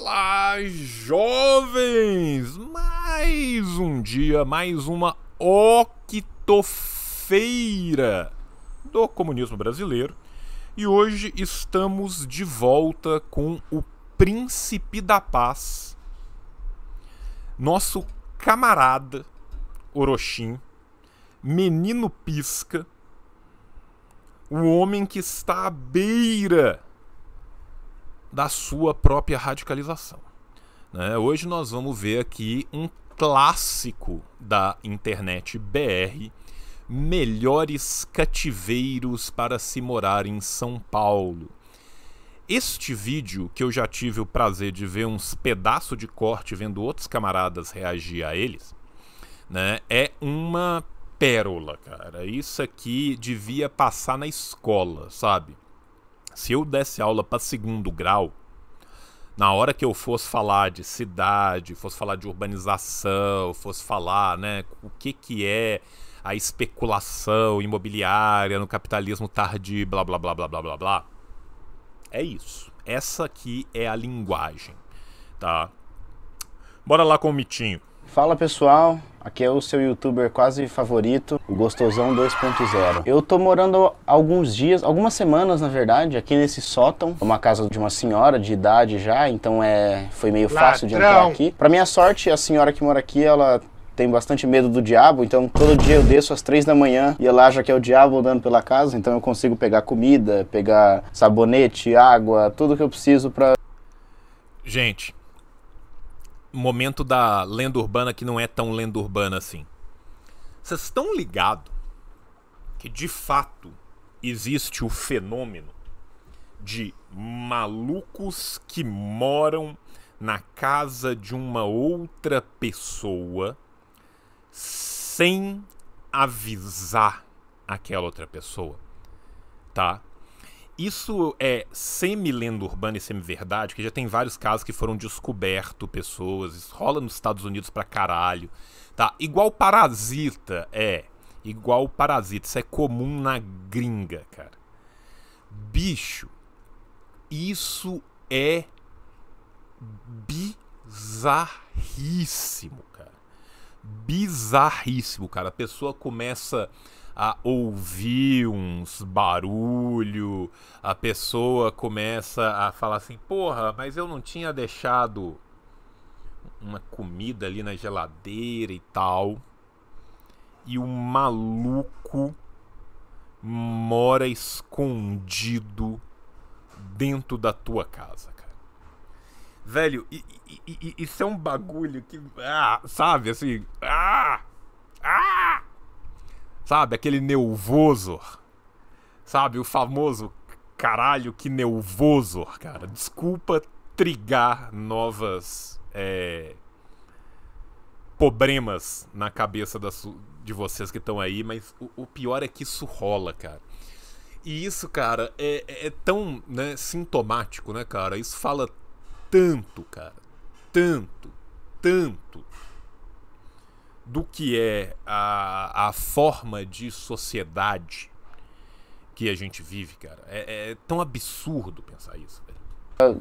Olá, jovens! Mais um dia, mais uma octofeira do comunismo brasileiro. E hoje estamos de volta com o Príncipe da Paz, nosso camarada Orochim, menino pisca, o homem que está à beira da sua própria radicalização. Né? Hoje nós vamos ver aqui um clássico da internet BR, Melhores Cativeiros para se morar em São Paulo. Este vídeo, que eu já tive o prazer de ver uns pedaços de corte vendo outros camaradas reagir a eles, né, é uma pérola, cara. Isso aqui devia passar na escola, sabe? Se eu desse aula para segundo grau, na hora que eu fosse falar de cidade, fosse falar de urbanização, fosse falar, né, o que que é a especulação imobiliária no capitalismo tardio, blá blá blá blá blá blá blá. É isso. Essa aqui é a linguagem, tá? Bora lá com o mitinho. Fala pessoal, aqui é o seu youtuber quase favorito, o Gostosão 2.0. Eu tô morando alguns dias, algumas semanas na verdade, aqui nesse sótão, é uma casa de uma senhora de idade já, então é foi meio Ladrão. fácil de entrar aqui. Para minha sorte, a senhora que mora aqui, ela tem bastante medo do diabo, então todo dia eu desço às três da manhã e ela acha que é o diabo andando pela casa, então eu consigo pegar comida, pegar sabonete, água, tudo que eu preciso para Gente, momento da lenda urbana que não é tão lenda urbana assim. Vocês estão ligados que de fato existe o fenômeno de malucos que moram na casa de uma outra pessoa sem avisar aquela outra pessoa, tá? isso é semi-lenda urbana e semi-verdade, que já tem vários casos que foram descobertos pessoas, isso rola nos Estados Unidos pra caralho, tá? Igual parasita, é. Igual parasita, isso é comum na gringa, cara. Bicho, isso é bizarríssimo, cara. Bizarríssimo, cara. A pessoa começa a ouvir uns barulho, a pessoa começa a falar assim: "Porra, mas eu não tinha deixado uma comida ali na geladeira e tal". E o maluco mora escondido dentro da tua casa, cara. Velho, e, isso é um bagulho que. Ah, sabe, assim. Ah! Ah! Sabe? Aquele nervoso. Sabe? O famoso caralho, que nervoso, cara. Desculpa trigar novas. É, problemas na cabeça da de vocês que estão aí, mas o, o, pior é que isso rola, cara. E isso, cara, é, é, é tão né, sintomático, né, cara? Isso fala tanto, cara. Tanto, tanto do que é a, a forma de sociedade que a gente vive, cara. É, é tão absurdo pensar isso,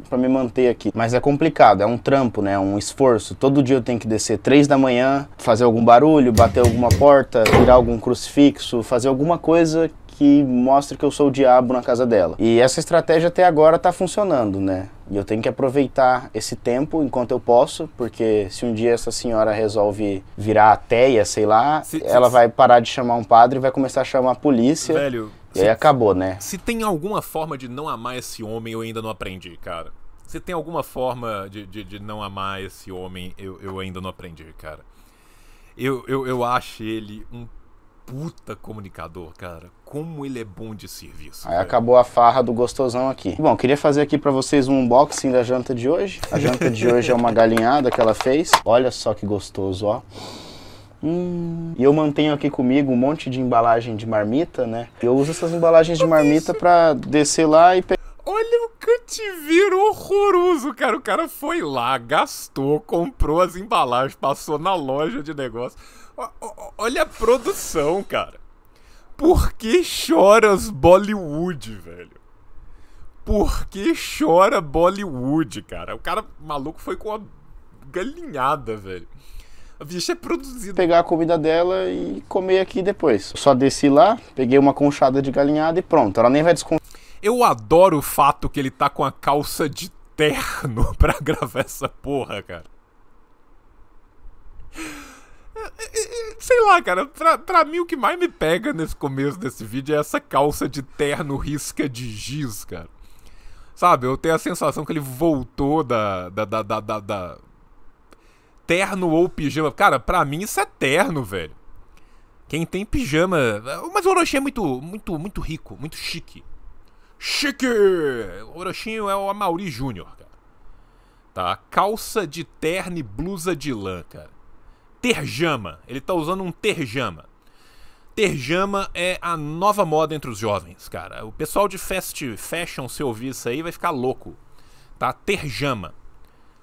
para me manter aqui. Mas é complicado, é um trampo, né? Um esforço. Todo dia eu tenho que descer três da manhã, fazer algum barulho, bater alguma porta, virar algum crucifixo, fazer alguma coisa que mostre que eu sou o diabo na casa dela. E essa estratégia até agora tá funcionando, né? E eu tenho que aproveitar esse tempo enquanto eu posso, porque se um dia essa senhora resolve virar ateia, sei lá, se, ela se, vai parar de chamar um padre e vai começar a chamar a polícia. Velho. E se, aí acabou, né? Se tem alguma forma de não amar esse homem, eu ainda não aprendi, cara. Se tem alguma forma de, de, de não amar esse homem, eu, eu ainda não aprendi, cara. Eu, eu, eu acho ele um puta comunicador, cara. Como ele é bom de serviço. Aí velho. acabou a farra do gostosão aqui. Bom, queria fazer aqui para vocês um unboxing da janta de hoje. A janta de hoje é uma galinhada que ela fez. Olha só que gostoso, ó. Hum. E eu mantenho aqui comigo um monte de embalagem de marmita, né? Eu uso essas embalagens de marmita para descer lá e pegar. Olha o cativeiro horroroso, cara. O cara foi lá, gastou, comprou as embalagens, passou na loja de negócio Olha a produção, cara. Por que choras Bollywood, velho? Por que chora Bollywood, cara? O cara maluco foi com a galinhada, velho. A bicha é produzida. Pegar a comida dela e comer aqui depois. Só desci lá, peguei uma conchada de galinhada e pronto. Ela nem vai desconfiar. Eu adoro o fato que ele tá com a calça de terno pra gravar essa porra, cara. É, é, é, sei lá, cara, pra, pra mim o que mais me pega nesse começo desse vídeo é essa calça de terno risca de giz, cara. Sabe, eu tenho a sensação que ele voltou da. da. da. da. da, da... terno ou pijama. Cara, pra mim isso é terno, velho. Quem tem pijama. Mas o Orochi é muito, muito, muito rico, muito chique. Chique! O Orochinho é o Amaury Júnior, cara. Tá? Calça de terno e blusa de lã, cara terjama. Ele tá usando um terjama. Terjama é a nova moda entre os jovens, cara. O pessoal de fast fashion, se ouvir isso aí, vai ficar louco. Tá? Terjama.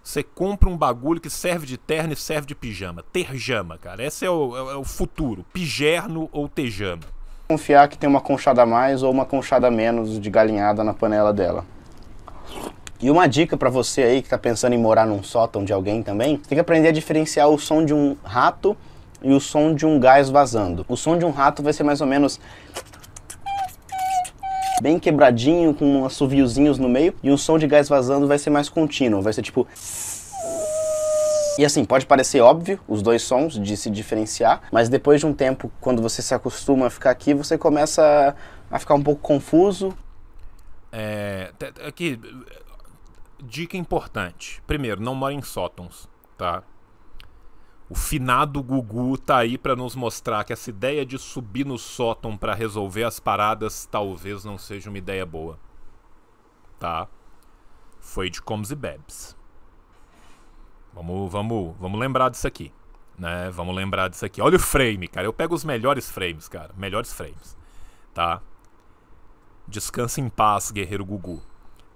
Você compra um bagulho que serve de terno e serve de pijama. Terjama, cara. Esse é o, é o é futuro. Pigerno ou tejama. Confiar que tem uma conchada a mais ou uma conchada menos de galinhada na panela dela. E uma dica para você aí que está pensando em morar num sótão de alguém também, tem que aprender a diferenciar o som de um rato e o som de um gás vazando. O som de um rato vai ser mais ou menos bem quebradinho, com uns assoviozinhos no meio, e o som de gás vazando vai ser mais contínuo, vai ser tipo e assim, pode parecer óbvio os dois sons de se diferenciar, mas depois de um tempo, quando você se acostuma a ficar aqui, você começa a ficar um pouco confuso. É. Aqui, dica importante. Primeiro, não mora em sótons, tá? O finado Gugu tá aí para nos mostrar que essa ideia de subir no sótão para resolver as paradas talvez não seja uma ideia boa. Tá? Foi de Combs e Bebs. Vamos, vamos, vamos lembrar disso aqui, né? Vamos lembrar disso aqui. Olha o frame, cara. Eu pego os melhores frames, cara. Melhores frames, tá? Descansa em paz, guerreiro Gugu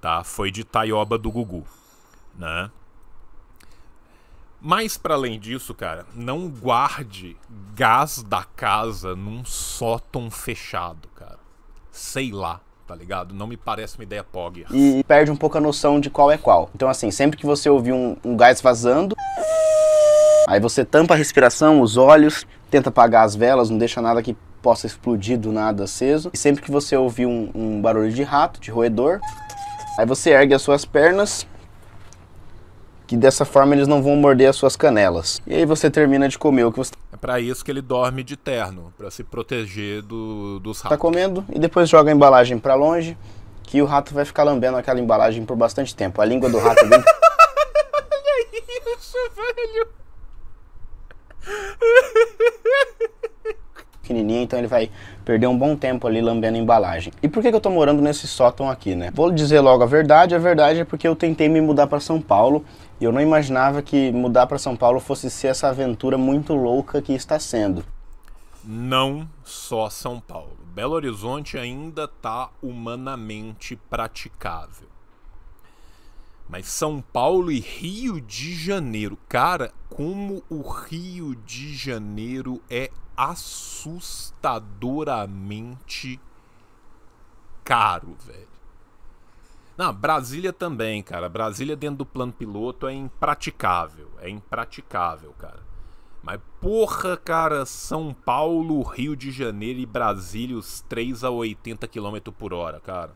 tá? Foi de Taioba do Gugu, né? Mas para além disso, cara, não guarde gás da casa num sótão fechado, cara. Sei lá, tá ligado? Não me parece uma ideia POG. E perde um pouco a noção de qual é qual. Então assim, sempre que você ouvir um, um gás vazando, aí você tampa a respiração, os olhos, tenta apagar as velas, não deixa nada que possa explodir do nada aceso. E sempre que você ouvir um, um barulho de rato, de roedor, Aí você ergue as suas pernas, que dessa forma eles não vão morder as suas canelas. E aí você termina de comer o que você É para isso que ele dorme de terno, para se proteger do, dos tá ratos. Tá comendo e depois joga a embalagem para longe, que o rato vai ficar lambendo aquela embalagem por bastante tempo. A língua do rato é bem Olha isso, velho. Pequenininha, então ele vai Perder um bom tempo ali lambendo a embalagem. E por que, que eu tô morando nesse sótão aqui, né? Vou dizer logo a verdade, a verdade é porque eu tentei me mudar para São Paulo e eu não imaginava que mudar para São Paulo fosse ser essa aventura muito louca que está sendo. Não só São Paulo. Belo Horizonte ainda está humanamente praticável. Mas São Paulo e Rio de Janeiro, cara, como o Rio de Janeiro é assustadoramente caro, velho. Não, Brasília também, cara. Brasília dentro do plano piloto é impraticável. É impraticável, cara. Mas porra, cara, São Paulo, Rio de Janeiro e Brasília, os 3 a 80 km por hora, cara.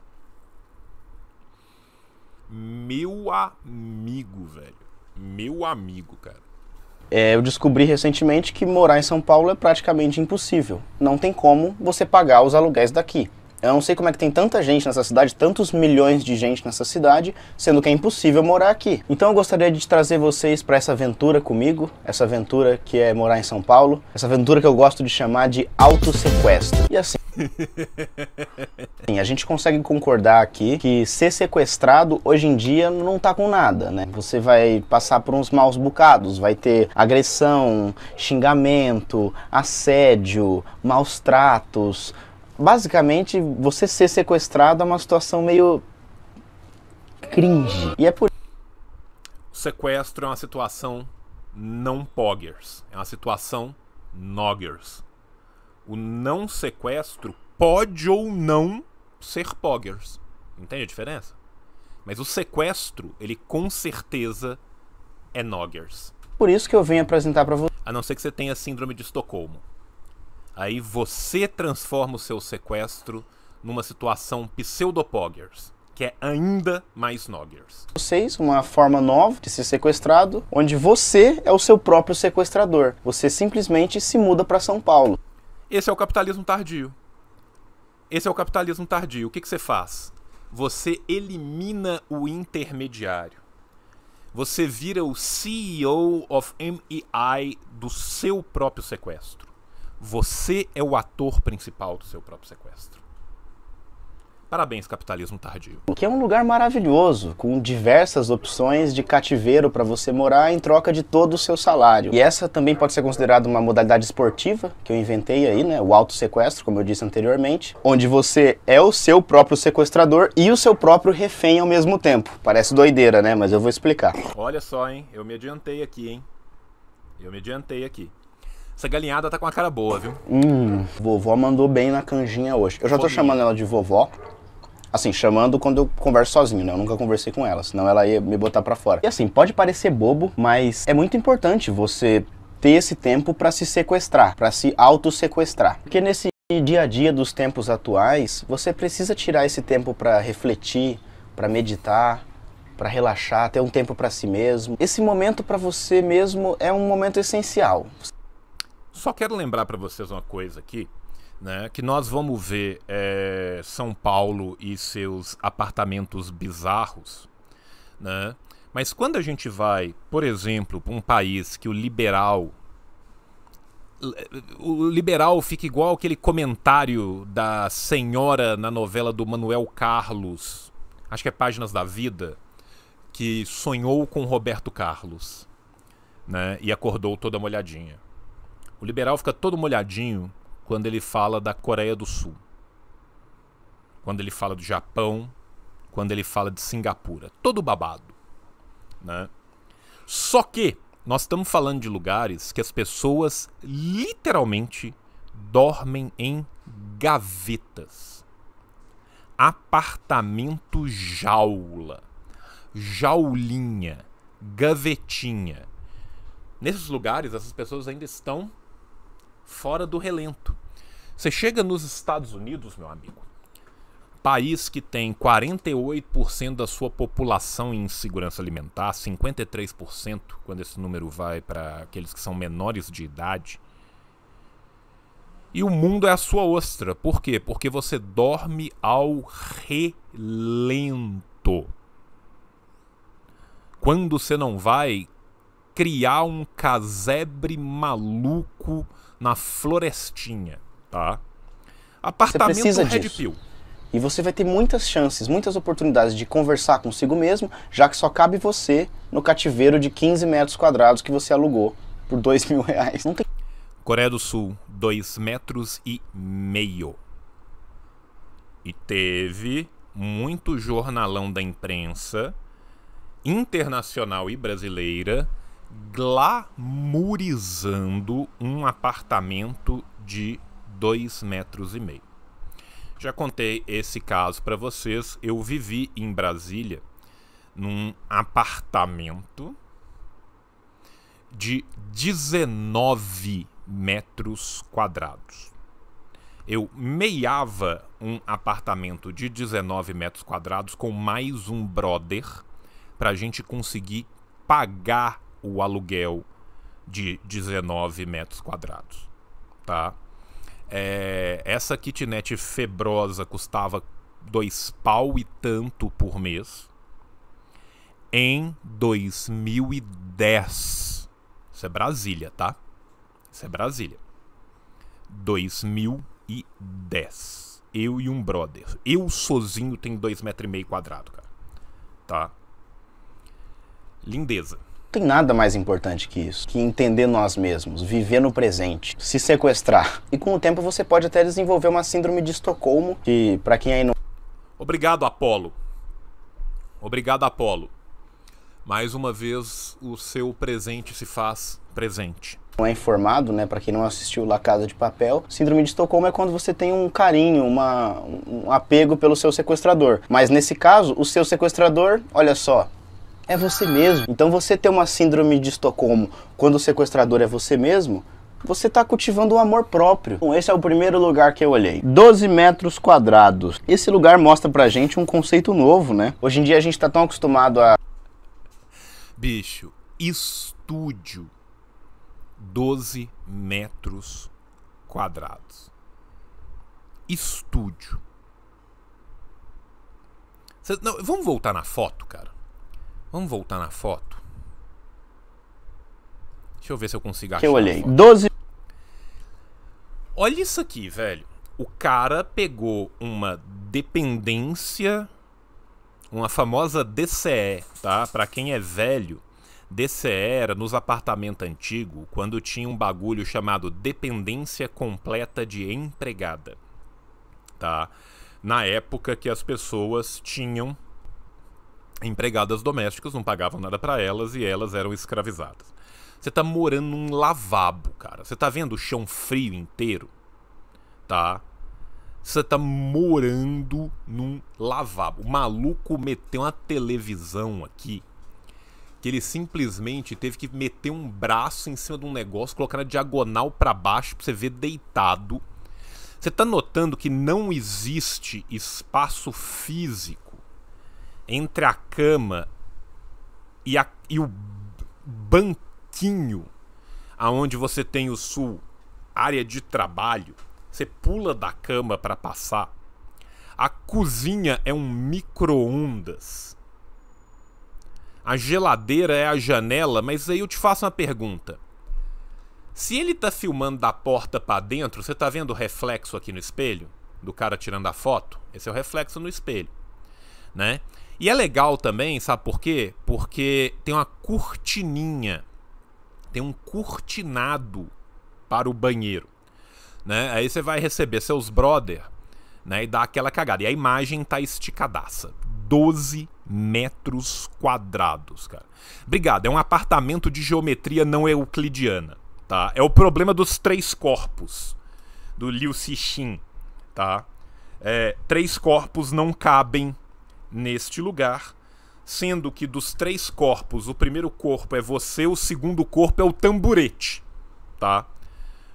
Meu amigo, velho. Meu amigo, cara. É, eu descobri recentemente que morar em São Paulo é praticamente impossível. Não tem como você pagar os aluguéis daqui. Eu não sei como é que tem tanta gente nessa cidade, tantos milhões de gente nessa cidade, sendo que é impossível morar aqui. Então eu gostaria de trazer vocês para essa aventura comigo, essa aventura que é morar em São Paulo, essa aventura que eu gosto de chamar de auto-sequestro. E assim, Sim, a gente consegue concordar aqui que ser sequestrado hoje em dia não tá com nada, né? Você vai passar por uns maus bocados, vai ter agressão, xingamento, assédio, maus tratos. Basicamente, você ser sequestrado é uma situação meio cringe. E é por o sequestro é uma situação não poggers, é uma situação noggers o não sequestro pode ou não ser poggers. Entende a diferença? Mas o sequestro, ele com certeza é noggers. Por isso que eu venho apresentar para você. A não ser que você tenha síndrome de Estocolmo. Aí você transforma o seu sequestro numa situação pseudopoggers, que é ainda mais noggers. Vocês, uma forma nova de ser sequestrado, onde você é o seu próprio sequestrador. Você simplesmente se muda para São Paulo. Esse é o capitalismo tardio. Esse é o capitalismo tardio. O que, que você faz? Você elimina o intermediário. Você vira o CEO of MEI do seu próprio sequestro. Você é o ator principal do seu próprio sequestro. Parabéns, capitalismo tardio. O que é um lugar maravilhoso, com diversas opções de cativeiro para você morar em troca de todo o seu salário. E essa também pode ser considerada uma modalidade esportiva que eu inventei aí, né? O auto-sequestro, como eu disse anteriormente, onde você é o seu próprio sequestrador e o seu próprio refém ao mesmo tempo. Parece doideira, né? Mas eu vou explicar. Olha só, hein? Eu me adiantei aqui, hein? Eu me adiantei aqui. Essa galinhada tá com a cara boa, viu? Hum, vovó mandou bem na canjinha hoje. Eu já tô chamando ela de vovó, Assim, chamando quando eu converso sozinho, né? Eu nunca conversei com ela, senão ela ia me botar para fora. E assim, pode parecer bobo, mas é muito importante você ter esse tempo para se sequestrar, para se auto-sequestrar. Porque nesse dia a dia dos tempos atuais, você precisa tirar esse tempo para refletir, para meditar, para relaxar, ter um tempo para si mesmo. Esse momento para você mesmo é um momento essencial. Só quero lembrar para vocês uma coisa aqui. Né, que nós vamos ver é, São Paulo e seus apartamentos bizarros, né? Mas quando a gente vai, por exemplo, para um país que o liberal o liberal fica igual aquele comentário da senhora na novela do Manuel Carlos, acho que é Páginas da Vida, que sonhou com Roberto Carlos, né? E acordou toda molhadinha. O liberal fica todo molhadinho quando ele fala da Coreia do Sul, quando ele fala do Japão, quando ele fala de Singapura. Todo babado. Né? Só que nós estamos falando de lugares que as pessoas literalmente dormem em gavetas. Apartamento jaula, jaulinha, gavetinha. Nesses lugares, essas pessoas ainda estão fora do relento. Você chega nos Estados Unidos, meu amigo, país que tem 48% da sua população em insegurança alimentar, 53% quando esse número vai para aqueles que são menores de idade. E o mundo é a sua ostra. Por quê? Porque você dorme ao relento. Quando você não vai criar um casebre maluco na florestinha, tá? Apartamento você precisa Red disso. Pill. E você vai ter muitas chances, muitas oportunidades de conversar consigo mesmo, já que só cabe você no cativeiro de 15 metros quadrados que você alugou por 2 mil reais. Não tem... Coreia do Sul, 2 metros e meio. E teve muito jornalão da imprensa internacional e brasileira glamurizando um apartamento de dois metros e meio. Já contei esse caso para vocês. Eu vivi em Brasília num apartamento de 19 metros quadrados. Eu meiava um apartamento de 19 metros quadrados com mais um brother para a gente conseguir pagar o aluguel de 19 metros quadrados, tá? É, essa kitnet febrosa custava dois pau e tanto por mês. Em 2010, isso é Brasília, tá? Isso é Brasília. 2010. Eu e um brother. Eu sozinho tenho dois metros e meio quadrado, cara. Tá? Lindeza tem nada mais importante que isso, que entender nós mesmos, viver no presente, se sequestrar. E com o tempo você pode até desenvolver uma síndrome de Estocolmo, que para quem aí não. Obrigado, Apolo. Obrigado, Apolo. Mais uma vez, o seu presente se faz presente não é informado, né, para quem não assistiu La Casa de Papel, síndrome de Estocolmo é quando você tem um carinho, uma, um apego pelo seu sequestrador. Mas nesse caso, o seu sequestrador, olha só, é você mesmo. Então você ter uma síndrome de Estocolmo quando o sequestrador é você mesmo, você está cultivando o um amor próprio. Bom, esse é o primeiro lugar que eu olhei. 12 metros quadrados. Esse lugar mostra pra gente um conceito novo, né? Hoje em dia a gente está tão acostumado a. Bicho, estúdio. 12 metros quadrados. Estúdio. Cê... Não, vamos voltar na foto, cara. Vamos voltar na foto. Deixa eu ver se eu consigo achar. Que eu olhei. 12. Olha isso aqui, velho. O cara pegou uma dependência, uma famosa DCE, tá? Para quem é velho, DCE era nos apartamentos antigos, quando tinha um bagulho chamado dependência completa de empregada, tá? Na época que as pessoas tinham empregadas domésticas, não pagavam nada para elas e elas eram escravizadas. Você tá morando num lavabo, cara. Você tá vendo o chão frio inteiro? Tá? Você tá morando num lavabo. O maluco meteu uma televisão aqui que ele simplesmente teve que meter um braço em cima de um negócio, colocar na diagonal para baixo para você ver deitado. Você tá notando que não existe espaço físico entre a cama e, a, e o banquinho, aonde você tem o sul, área de trabalho, você pula da cama para passar. A cozinha é um micro-ondas. A geladeira é a janela, mas aí eu te faço uma pergunta. Se ele tá filmando da porta para dentro, você tá vendo o reflexo aqui no espelho do cara tirando a foto? Esse é o reflexo no espelho, né? E é legal também, sabe por quê? Porque tem uma cortininha, tem um cortinado para o banheiro. Né? Aí você vai receber seus brother né, e dá aquela cagada. E a imagem tá esticadaça. 12 metros quadrados, cara. Obrigado, é um apartamento de geometria não euclidiana, tá? É o problema dos três corpos, do Liu Cixin, tá? É, três corpos não cabem neste lugar, sendo que dos três corpos, o primeiro corpo é você, o segundo corpo é o tamburete, tá?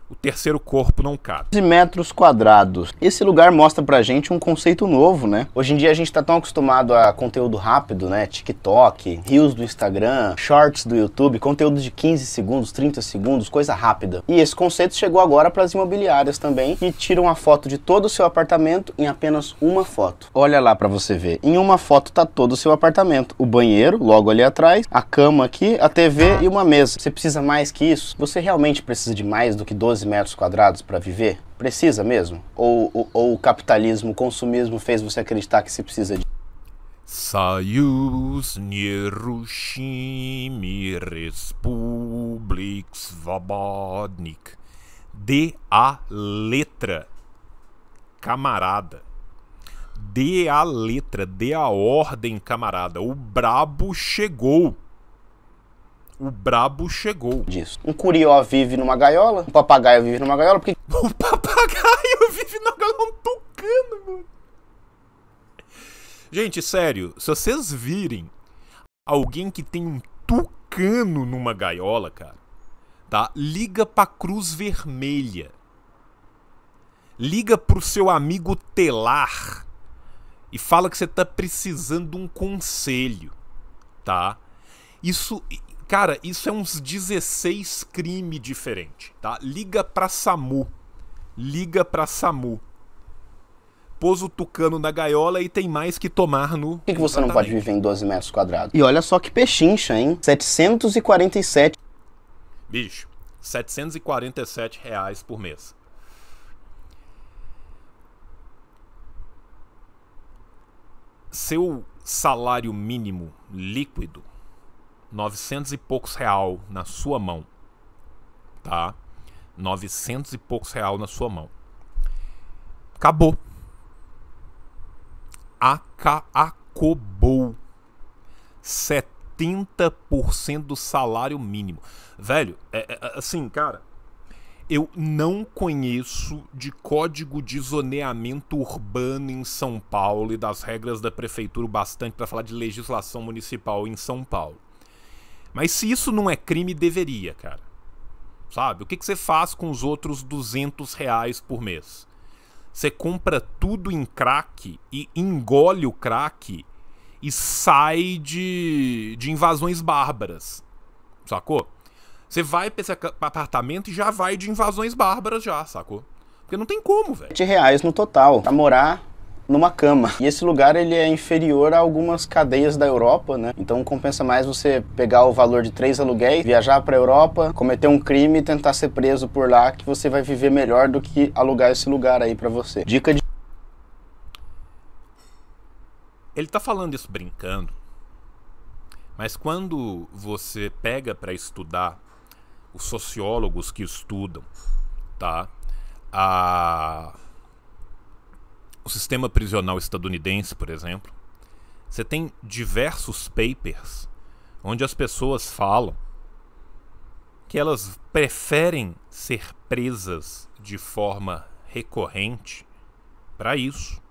o terceiro corpo não cabe. 12 metros quadrados. Esse lugar mostra pra gente um conceito novo, né? Hoje em dia a gente tá tão acostumado a conteúdo rápido, né? TikTok, rios do Instagram, shorts do YouTube, conteúdo de 15 segundos, 30 segundos, coisa rápida. E esse conceito chegou agora para as imobiliárias também, que tiram a foto de todo o seu apartamento em apenas uma foto. Olha lá para você ver. Em uma foto tá todo o seu apartamento, o banheiro logo ali atrás, a cama aqui, a TV e uma mesa. Você precisa mais que isso? Você realmente precisa de mais do que 12 12 metros quadrados para viver? Precisa mesmo? Ou, ou, ou, o capitalismo, o consumismo fez você acreditar que se precisa de. Saius нерушими республик vabodnik Dê a letra, camarada. Dê a letra, dê a ordem, camarada. O brabo chegou. O brabo chegou. Disso. Um curió vive numa gaiola, um papagaio vive numa gaiola, porque. o papagaio vive numa gaiola, é um tucano, mano. Gente, sério, se vocês virem alguém que tem um tucano numa gaiola, cara, tá? Liga pra Cruz Vermelha. Liga pro seu amigo telar e fala que você tá precisando de um conselho, tá? Isso Cara, isso é uns 16 crime diferente, tá? Liga pra SAMU. Liga pra SAMU. Pôs o tucano na gaiola e tem mais que tomar no. Por que, que você não pode viver em 12 metros quadrados? E olha só que pechincha, hein? 747. Bicho, 747 reais por mês. Seu salário mínimo líquido 900 e poucos real na sua mão, tá? 900 e poucos real na sua mão. Acabou. Aca acobou. 70% do salário mínimo. Velho, é, é, é, assim, cara, eu não conheço de código de zoneamento urbano em São Paulo e das regras da prefeitura bastante para falar de legislação municipal em São Paulo. Mas se isso não é crime, deveria, cara. Sabe? O que, que você faz com os outros 200 reais por mês? Você compra tudo em crack e engole o crack e sai de, de invasões bárbaras. Sacou? Você vai pra esse apartamento e já vai de invasões bárbaras já, sacou? Porque não tem como, velho. 20 reais no total pra morar numa cama. E esse lugar ele é inferior a algumas cadeias da Europa, né? Então compensa mais você pegar o valor de três aluguéis, viajar para a Europa, cometer um crime e tentar ser preso por lá, que você vai viver melhor do que alugar esse lugar aí para você. Dica de ele tá falando isso brincando, mas quando você pega para estudar os sociólogos que estudam, tá? A o sistema prisional estadunidense, por exemplo, você tem diversos papers onde as pessoas falam que elas preferem ser presas de forma recorrente para isso.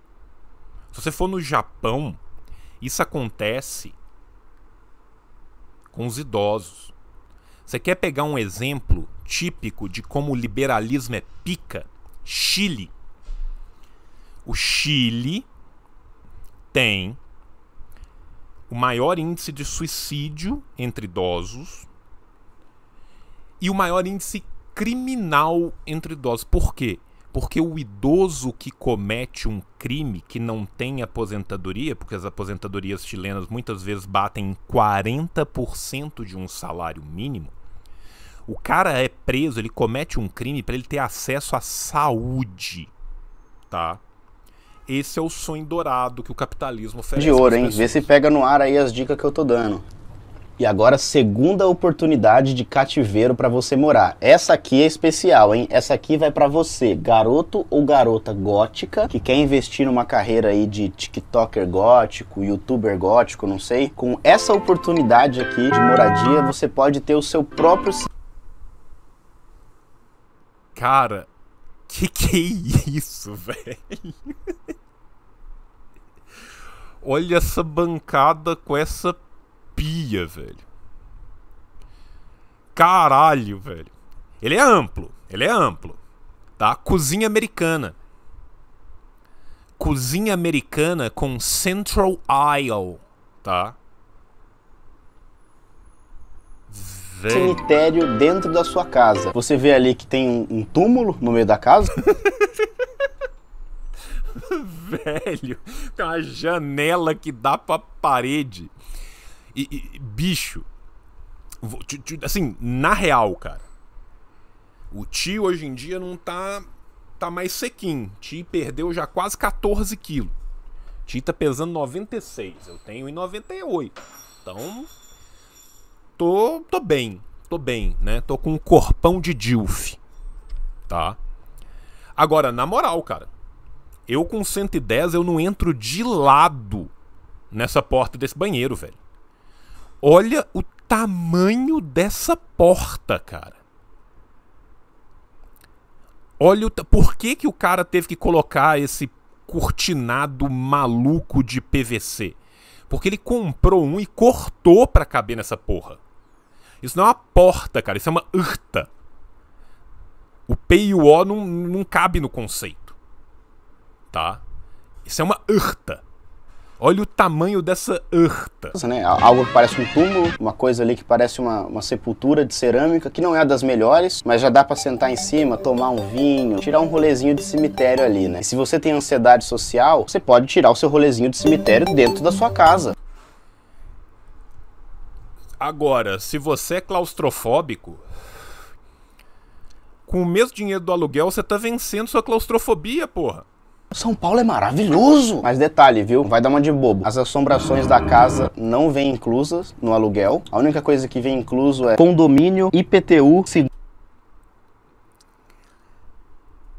Se você for no Japão, isso acontece com os idosos. Você quer pegar um exemplo típico de como o liberalismo é pica? Chile. O Chile tem o maior índice de suicídio entre idosos e o maior índice criminal entre idosos. Por quê? Porque o idoso que comete um crime que não tem aposentadoria, porque as aposentadorias chilenas muitas vezes batem em 40% de um salário mínimo, o cara é preso, ele comete um crime para ele ter acesso à saúde, tá? Esse é o sonho dourado que o capitalismo oferece. De ouro, hein? Vê se pega no ar aí as dicas que eu tô dando. E agora, segunda oportunidade de cativeiro para você morar. Essa aqui é especial, hein? Essa aqui vai para você, garoto ou garota gótica, que quer investir numa carreira aí de TikToker gótico, YouTuber gótico, não sei. Com essa oportunidade aqui de moradia, você pode ter o seu próprio. Cara, que que é isso, velho? Olha essa bancada com essa pia, velho. Caralho, velho. Ele é amplo, ele é amplo. Tá? Cozinha americana. Cozinha americana com central aisle, tá? velho. cemitério dentro da sua casa. Você vê ali que tem um, túmulo no meio da casa. velho, tem uma janela que dá pra parede. E, e bicho, assim, na real, cara. O tio hoje em dia não tá tá mais sequinho. Tio perdeu já quase 14 quilos. Tio tá pesando 96. Eu tenho em 98. Então, tô, tô bem, tô bem, né? Tô com um corpão de DILF, tá? Agora, na moral, cara, eu com 110 eu não entro de lado nessa porta desse banheiro, velho. Olha o tamanho dessa porta, cara. Olha o por que que o cara teve que colocar esse cortinado maluco de PVC? Porque ele comprou um e cortou para caber nessa porra. Isso não é uma porta, cara. Isso é uma urta. O P e o O não, não cabe no conceito. Tá? Isso é uma urta. Olha o tamanho dessa urta. Né? Algo que parece um túmulo, uma coisa ali que parece uma, uma sepultura de cerâmica, que não é das melhores, mas já dá para sentar em cima, tomar um vinho, tirar um rolezinho de cemitério ali, né? E se você tem ansiedade social, você pode tirar o seu rolezinho de cemitério dentro da sua casa. Agora, se você é claustrofóbico, com o mesmo dinheiro do aluguel você tá vencendo sua claustrofobia, porra. São Paulo é maravilhoso! Mas detalhe, viu? Vai dar uma de bobo. As assombrações da casa não vêm inclusas no aluguel. A única coisa que vem incluso é condomínio, IPTU, se...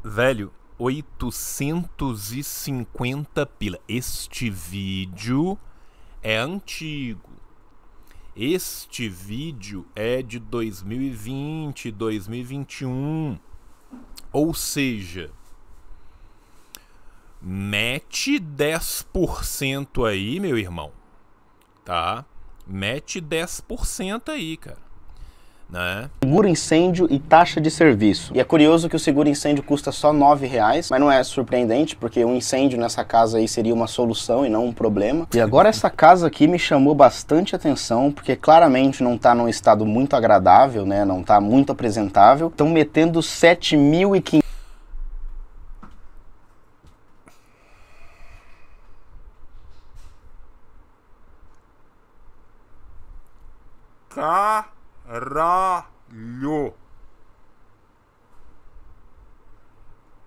Velho, 850 pila. Este vídeo é antigo. Este vídeo é de 2020, 2021. Ou seja, mete 10% aí, meu irmão. Tá? Mete 10% aí, cara né? Seguro incêndio e taxa de serviço. E é curioso que o seguro incêndio custa só nove reais, mas não é surpreendente porque um incêndio nessa casa aí seria uma solução e não um problema. E agora essa casa aqui me chamou bastante atenção porque claramente não está num estado muito agradável, né? Não está muito apresentável. Estão metendo 7.500 Ah! Caralho.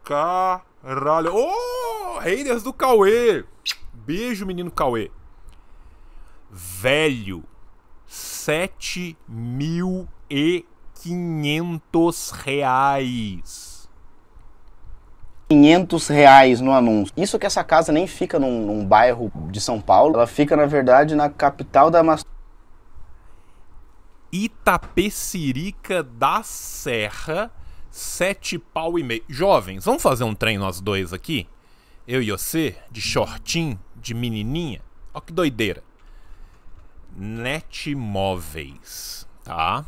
Caralho. Ô, oh, haters do Cauê. Beijo, menino Cauê. Velho. 7.500 reais. 500 reais no anúncio. Isso que essa casa nem fica num, num bairro de São Paulo. Ela fica, na verdade, na capital da Amazônia. Itapecirica da Serra, sete pau e meio. Jovens, vamos fazer um trem nós dois aqui? Eu e você, de shortinho, de menininha. Ó que doideira. Netmóveis, tá?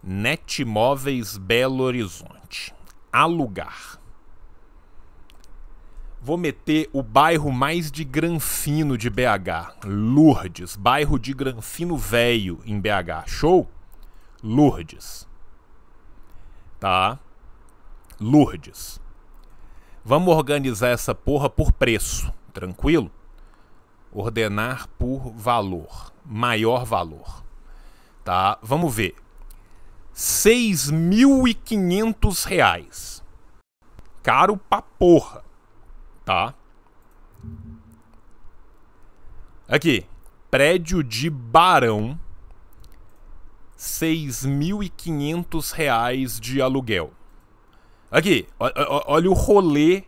Netmóveis Belo Horizonte. Alugar. Vou meter o bairro mais de Granfino de BH, Lourdes, bairro de Granfino Velho em BH. Show? Lourdes. Tá? Lourdes. Vamos organizar essa porra por preço, tranquilo? Ordenar por valor, maior valor. Tá? Vamos ver. R$ 6.500. Caro pra porra. Tá. Aqui. Prédio de Barão. R$ reais de aluguel. Aqui, olha o rolê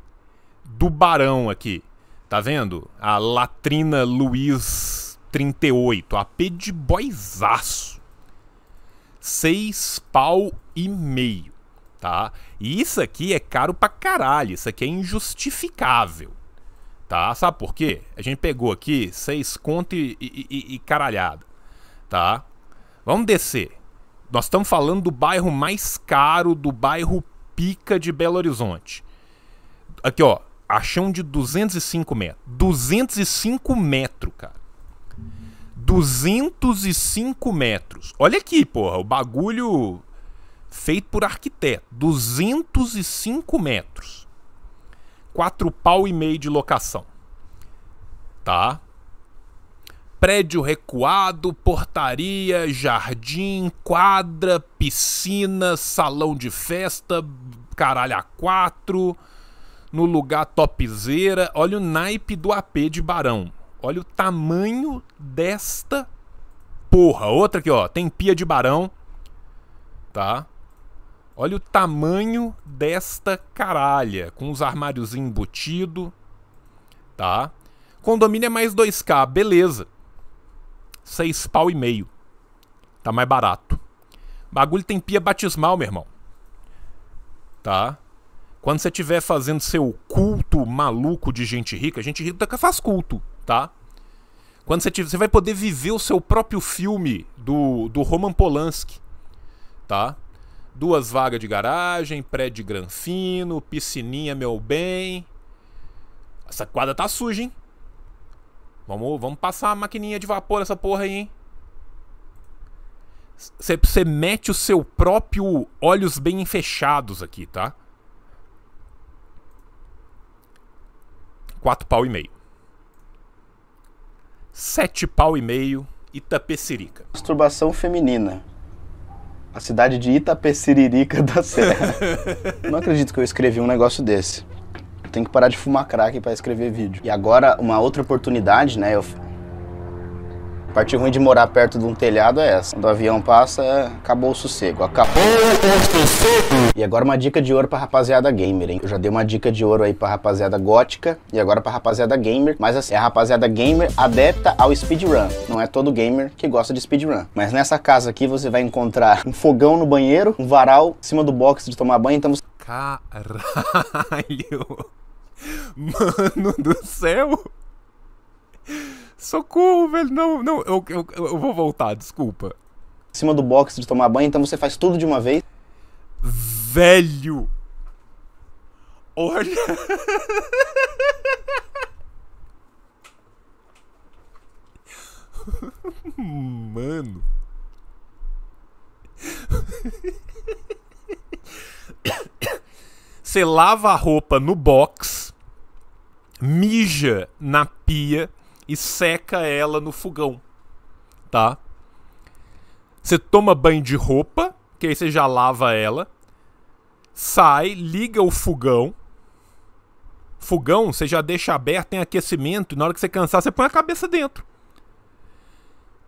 do Barão aqui. Tá vendo? A Latrina Luiz 38. AP de boizaço. Seis pau e meio tá? E isso aqui é caro pra caralho, isso aqui é injustificável, tá? Sabe por quê? A gente pegou aqui seis conto e, e, e, e caralhada, tá? Vamos descer. Nós estamos falando do bairro mais caro, do bairro pica de Belo Horizonte. Aqui, ó, achão de 205 metros. 205 metros, cara. 205 metros. Olha aqui, porra, o bagulho feito por arquiteto, 205 metros. Quatro pau e meio de locação. Tá? Prédio recuado, portaria, jardim, quadra, piscina, salão de festa, caralho a quatro, no lugar topzeira. Olha o naipe do AP de Barão. Olha o tamanho desta porra. Outra aqui, ó, tem pia de Barão, tá? Olha o tamanho desta caralha, com os armários embutido, tá? Condomínio é mais 2K, beleza. 6 pau e meio. Tá mais barato. Bagulho tem pia batismal, meu irmão. Tá? Quando você estiver fazendo seu culto maluco de gente rica, gente rica faz culto, tá? Quando você tiver, você vai poder viver o seu próprio filme do, do Roman Polanski, tá? duas vagas de garagem, prédio de granfino, piscininha, meu bem. Essa quadra tá suja, hein? Vamos, vamos passar a maquininha de vapor nessa porra aí, hein? Você mete o seu próprio olhos bem fechados aqui, tá? Quatro pau e meio. Sete pau e meio, e tapecerica. Masturbação feminina a cidade de Itapeciririca da Serra. Não acredito que eu escrevi um negócio desse. tenho que parar de fumar crack para escrever vídeo. E agora, uma outra oportunidade, né? Eu a parte ruim de morar perto de um telhado é essa. Quando o avião passa, acabou o sossego. Acabou o sossego! E agora uma dica de ouro pra rapaziada gamer, hein? Eu já dei uma dica de ouro aí pra rapaziada gótica e agora pra rapaziada gamer. Mas assim, é a rapaziada gamer adepta ao speedrun. Não é todo gamer que gosta de speedrun. Mas nessa casa aqui você vai encontrar um fogão no banheiro, um varal em cima do box de tomar banho, então você... Caralho! Mano do céu! Socorro, velho. Não, não, eu, eu, eu vou voltar, desculpa. Em cima do box de tomar banho, então você faz tudo de uma vez. Velho! Olha! Mano. Você lava a roupa no box, mija na pia, e seca ela no fogão, tá? Você toma banho de roupa, que aí você já lava ela, sai, liga o fogão. Fogão, você já deixa aberto, tem aquecimento, e na hora que você cansar, você põe a cabeça dentro.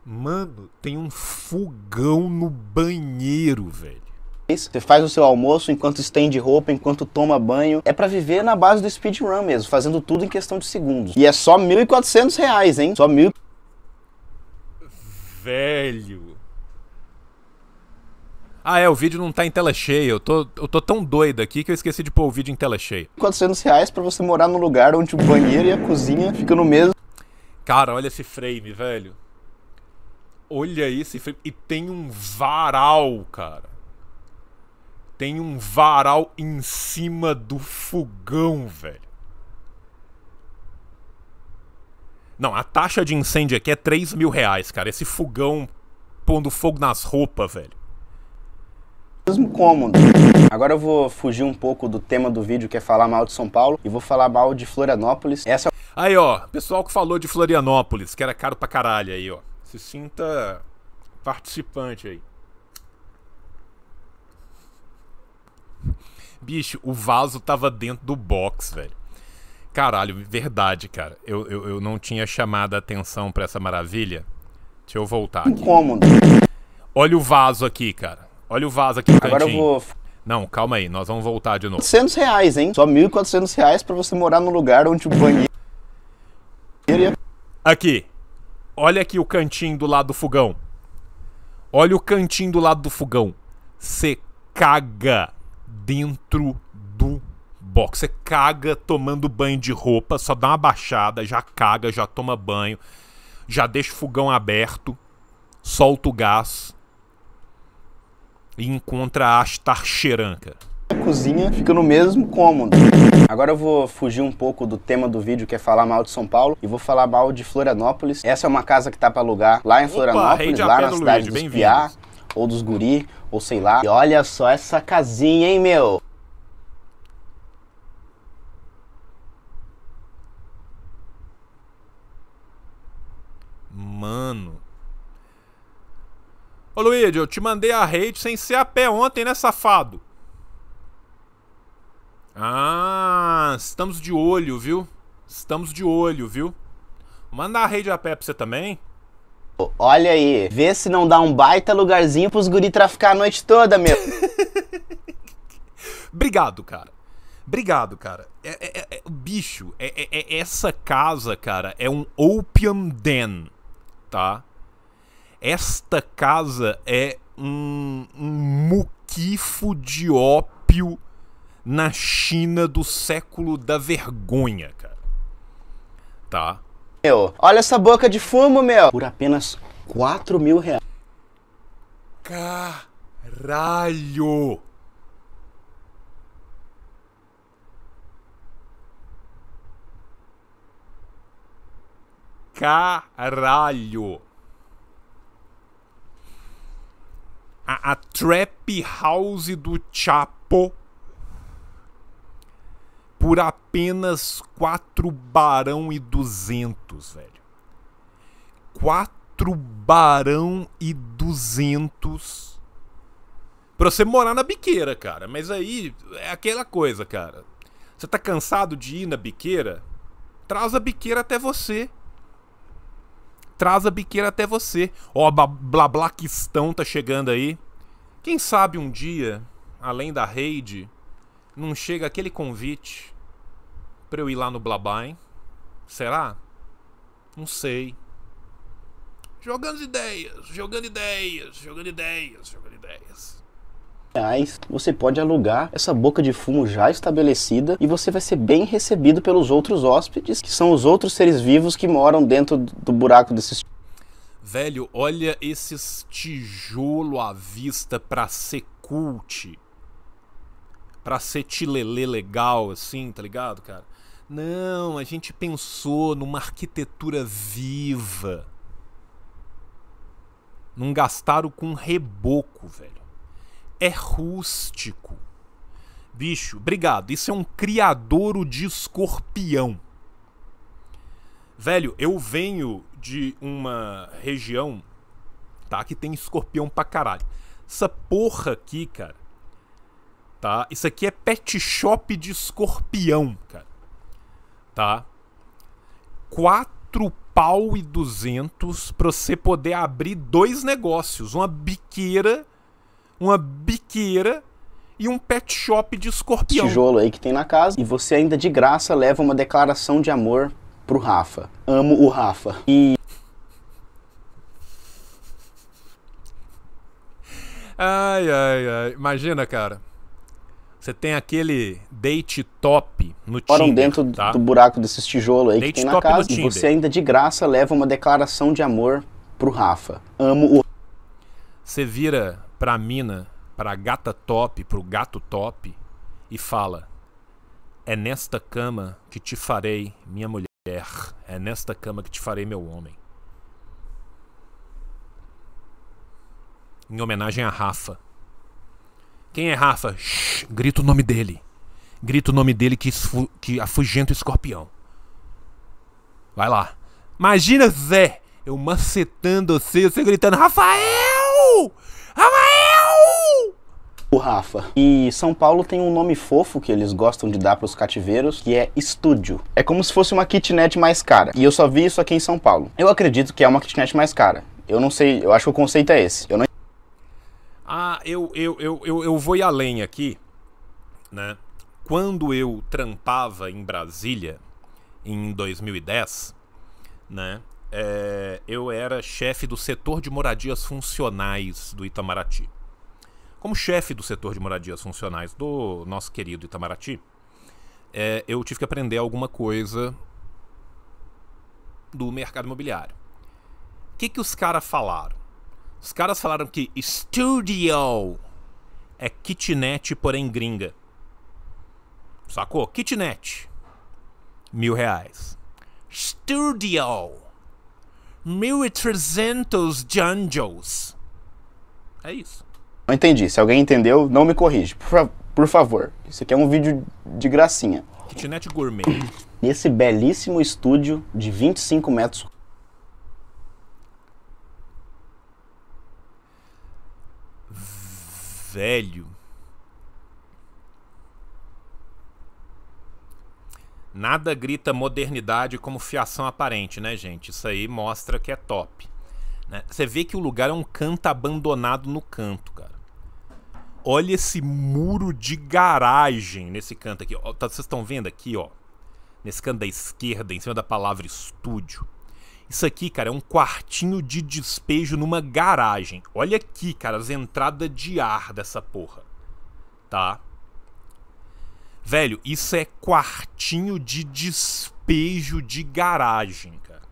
Mano, tem um fogão no banheiro, velho. Você faz o seu almoço enquanto estende roupa, enquanto toma banho. É para viver na base do speedrun mesmo, fazendo tudo em questão de segundos. E é só R$ 1.400, reais, hein? Só mil. Velho. Ah, é, o vídeo não tá em tela cheia. Eu tô, eu tô tão doido aqui que eu esqueci de pôr o vídeo em tela cheia. R$ reais pra você morar num lugar onde o banheiro e a cozinha ficam no mesmo. Cara, olha esse frame, velho. Olha esse frame. E tem um varal, cara tem um varal em cima do fogão, velho. Não, a taxa de incêndio aqui é 3 mil reais, cara. Esse fogão pondo fogo nas roupas, velho. Mesmo cômodo. Né? Agora eu vou fugir um pouco do tema do vídeo, que é falar mal de São Paulo, e vou falar mal de Florianópolis. Essa... É aí, ó, pessoal que falou de Florianópolis, que era caro pra caralho aí, ó. Se sinta participante aí. Bicho, o vaso tava dentro do box, velho. Caralho, verdade, cara. Eu, eu, eu não tinha chamado a atenção para essa maravilha. Deixa eu voltar aqui. Incômodo. Olha o vaso aqui, cara. Olha o vaso aqui Agora cantinho. Agora eu vou... Não, calma aí. Nós vamos voltar de novo. 400 reais, hein? Só 1.400 reais pra você morar num lugar onde o banheiro... Aqui. Olha aqui o cantinho do lado do fogão. Olha o cantinho do lado do fogão. Você caga dentro do box. Você caga tomando banho de roupa, só dá uma baixada, já caga, já toma banho, já deixa o fogão aberto, solta o gás e encontra a Astar Xeranca. A cozinha fica no mesmo cômodo. Agora eu vou fugir um pouco do tema do vídeo, que é falar mal de São Paulo, e vou falar mal de Florianópolis. Essa é uma casa que tá para alugar lá em Florianópolis, Opa, lá na cidade do dos ou dos guri, ou sei lá. E olha só essa casinha, hein, meu? Mano. Ô Luigi, eu te mandei a rede sem ser a pé ontem, né, safado? Ah, estamos de olho, viu? Estamos de olho, viu? Manda a rede a pé pra você também. Olha aí, vê se não dá um baita lugarzinho pros guri traficar a noite toda, meu. Obrigado, cara. Obrigado, cara. É, é, é, é bicho, é, é, é, essa casa, cara, é um opium den, tá? Esta casa é um, um muquifo de ópio na China do século da vergonha, cara. Tá? meu. Olha essa boca de fumo, meu. Por apenas 4 mil reais. Caralho! Caralho! A, a trap house do Chapo por apenas 4 barão e 200, velho. 4 barão e 200 pra você morar na biqueira, cara. Mas aí é aquela coisa, cara. Você tá cansado de ir na biqueira? Traz a biqueira até você. Traz a biqueira até você. Ó, oh, Blablaquistão tá chegando aí. Quem sabe um dia, além da rede, não chega aquele convite para eu ir lá no Blabain? Será? Não sei. Jogando ideias, jogando ideias, jogando ideias, jogando ideias. Você pode alugar essa boca de fumo já estabelecida e você vai ser bem recebido pelos outros hóspedes, que são os outros seres vivos que moram dentro do buraco desses. Velho, olha esses tijolo à vista pra ser cult. Pra ser tilelê legal, assim, tá ligado, cara? Não, a gente pensou numa arquitetura viva. Não gastaram com reboco, velho. É rústico. Bicho, obrigado. Isso é um criadouro de escorpião. Velho, eu venho de uma região, tá? Que tem escorpião pra caralho. Essa porra aqui, cara. Tá? Isso aqui é pet shop de escorpião, cara tá? Quatro pau e duzentos pra você poder abrir dois negócios. Uma biqueira, uma biqueira e um pet shop de escorpião. Tijolo aí que tem na casa. E você ainda de graça leva uma declaração de amor pro Rafa. Amo o Rafa. E... Ai, ai, ai. Imagina, cara. Você tem aquele date top no Foram Tinder. dentro tá? do buraco desses tijolos aí date que tem na casa. E você ainda de graça leva uma declaração de amor pro Rafa. Amo o. Você vira pra mina, pra gata top, pro gato top e fala: É nesta cama que te farei minha mulher. É nesta cama que te farei meu homem. Em homenagem a Rafa. Quem é Rafa? Shhh, grita o nome dele. Grita o nome dele que, que afugenta o escorpião. Vai lá. Imagina, Zé, eu macetando você, você gritando, Rafael! Rafael! O Rafa. E São Paulo tem um nome fofo que eles gostam de dar para os cativeiros, que é estúdio. É como se fosse uma kitnet mais cara. E eu só vi isso aqui em São Paulo. Eu acredito que é uma kitnet mais cara. Eu não sei, eu acho que o conceito é esse. Eu não ah, eu, eu, eu, eu, eu vou ir além aqui, né? Quando eu trampava em Brasília, em 2010, né? É, eu era chefe do setor de moradias funcionais do Itamaraty. Como chefe do setor de moradias funcionais do nosso querido Itamaraty, é, eu tive que aprender alguma coisa do mercado imobiliário. O que, que os caras falaram? Os caras falaram que studio é kitnet, porém gringa. Sacou? Kitnet. Mil reais. Studio. Mil e trezentos dungeons. É isso. Não entendi. Se alguém entendeu, não me corrige. Por, fa por favor. Isso aqui é um vídeo de gracinha. Kitnet gourmet. Nesse belíssimo estúdio de 25 metros velho. Nada grita modernidade como fiação aparente, né, gente? Isso aí mostra que é top. Né? Você vê que o lugar é um canto abandonado no canto, cara. Olha esse muro de garagem nesse canto aqui. tá, vocês estão vendo aqui, ó? Nesse canto da esquerda, em cima da palavra estúdio. Isso aqui, cara, é um quartinho de despejo numa garagem. Olha aqui, cara, as entradas de ar dessa porra. Tá? Velho, isso é quartinho de despejo de garagem, cara.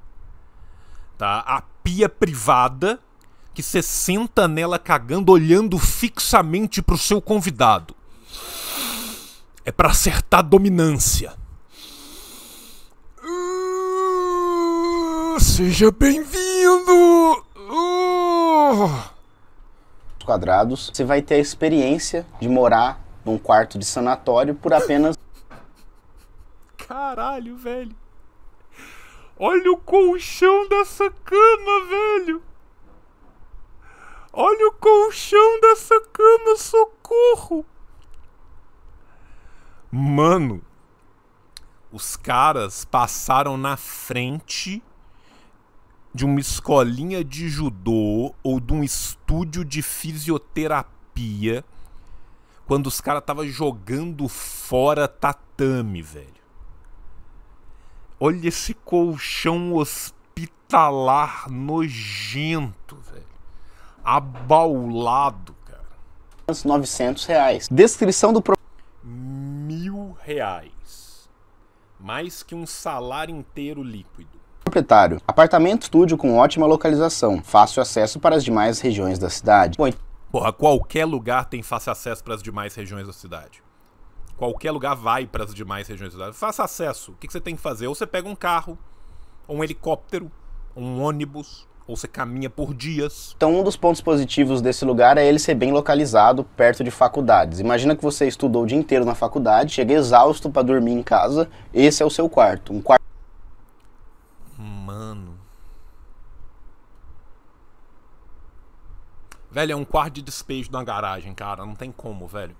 Tá? A pia privada que você senta nela cagando, olhando fixamente pro seu convidado. É para acertar dominância. Seja bem-vindo! Uh! Quadrados, você vai ter a experiência de morar num quarto de sanatório por apenas. Caralho, velho! Olha o colchão dessa cama, velho! Olha o colchão dessa cama, socorro! Mano, os caras passaram na frente de uma escolinha de judô ou de um estúdio de fisioterapia quando os caras tava jogando fora tatame, velho. Olha esse colchão hospitalar nojento, velho. Abaulado, cara. 900 reais. Descrição do... Pro... Mil reais. Mais que um salário inteiro líquido proprietário. Apartamento estúdio com ótima localização, fácil acesso para as demais regiões da cidade. Bom, Porra, qualquer lugar tem fácil acesso para as demais regiões da cidade. Qualquer lugar vai para as demais regiões da cidade. Faça acesso. O que, você tem que fazer? Ou você pega um carro, ou um helicóptero, ou um ônibus, ou você caminha por dias. Então, um dos pontos positivos desse lugar é ele ser bem localizado perto de faculdades. Imagina que você estudou o dia inteiro na faculdade, chega exausto para dormir em casa, esse é o seu quarto, um quarto Velho, é um quarto de despejo na garagem, cara. Não tem como, velho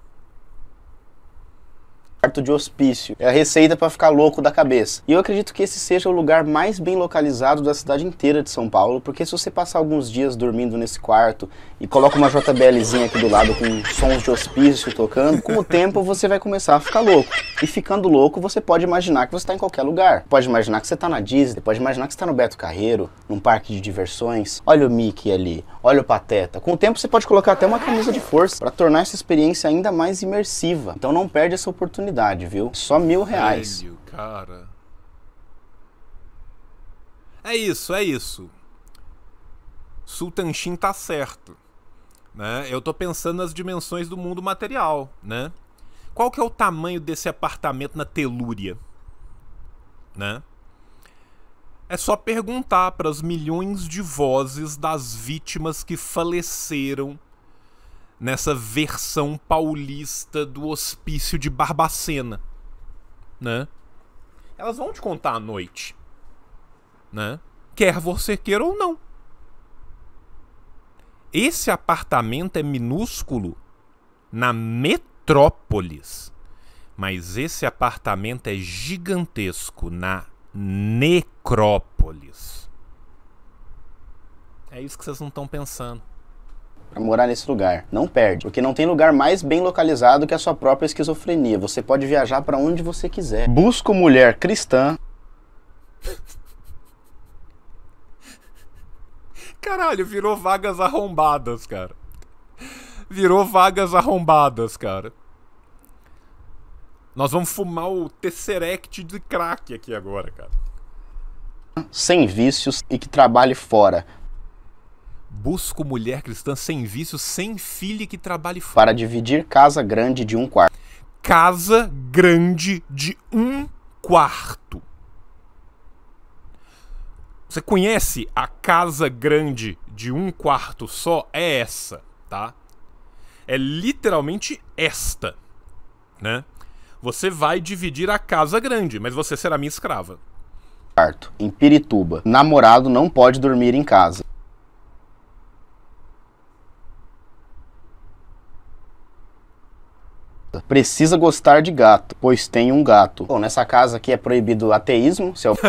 quarto de hospício. É a receita para ficar louco da cabeça. E eu acredito que esse seja o lugar mais bem localizado da cidade inteira de São Paulo, porque se você passar alguns dias dormindo nesse quarto e coloca uma JBLzinha aqui do lado com sons de hospício tocando, com o tempo você vai começar a ficar louco. E ficando louco, você pode imaginar que você está em qualquer lugar. Pode imaginar que você está na Disney, pode imaginar que você está no Beto Carreiro, num parque de diversões. Olha o Mickey ali, olha o Pateta. Com o tempo você pode colocar até uma camisa de força para tornar essa experiência ainda mais imersiva. Então não perde essa oportunidade viu? Só mil reais. Velho, cara. É isso, é isso. Sultanshin tá certo. Né? Eu tô pensando nas dimensões do mundo material, né? Qual que é o tamanho desse apartamento na Telúria? Né? É só perguntar para os milhões de vozes das vítimas que faleceram nessa versão paulista do hospício de Barbacena, né? Elas vão te contar à noite, né? Quer você queira ou não. Esse apartamento é minúsculo na metrópolis, mas esse apartamento é gigantesco na necrópolis. É isso que vocês não estão pensando para morar nesse lugar. Não perde, porque não tem lugar mais bem localizado que a sua própria esquizofrenia. Você pode viajar para onde você quiser. Busco mulher cristã. Caralho, virou vagas arrombadas, cara. Virou vagas arrombadas, cara. Nós vamos fumar o Tesseract de crack aqui agora, cara. Sem vícios e que trabalhe fora, Busco mulher cristã sem vício, sem filho que trabalhe fora. Para dividir casa grande de um quarto. Casa grande de um quarto. Você conhece a casa grande de um quarto só? É essa, tá? É literalmente esta, né? Você vai dividir a casa grande, mas você será minha escrava. Quarto, em Pirituba, namorado não pode dormir em casa. gata. Precisa gostar de gato, pois tem um gato. Bom, nessa casa aqui é proibido ateísmo, se é o...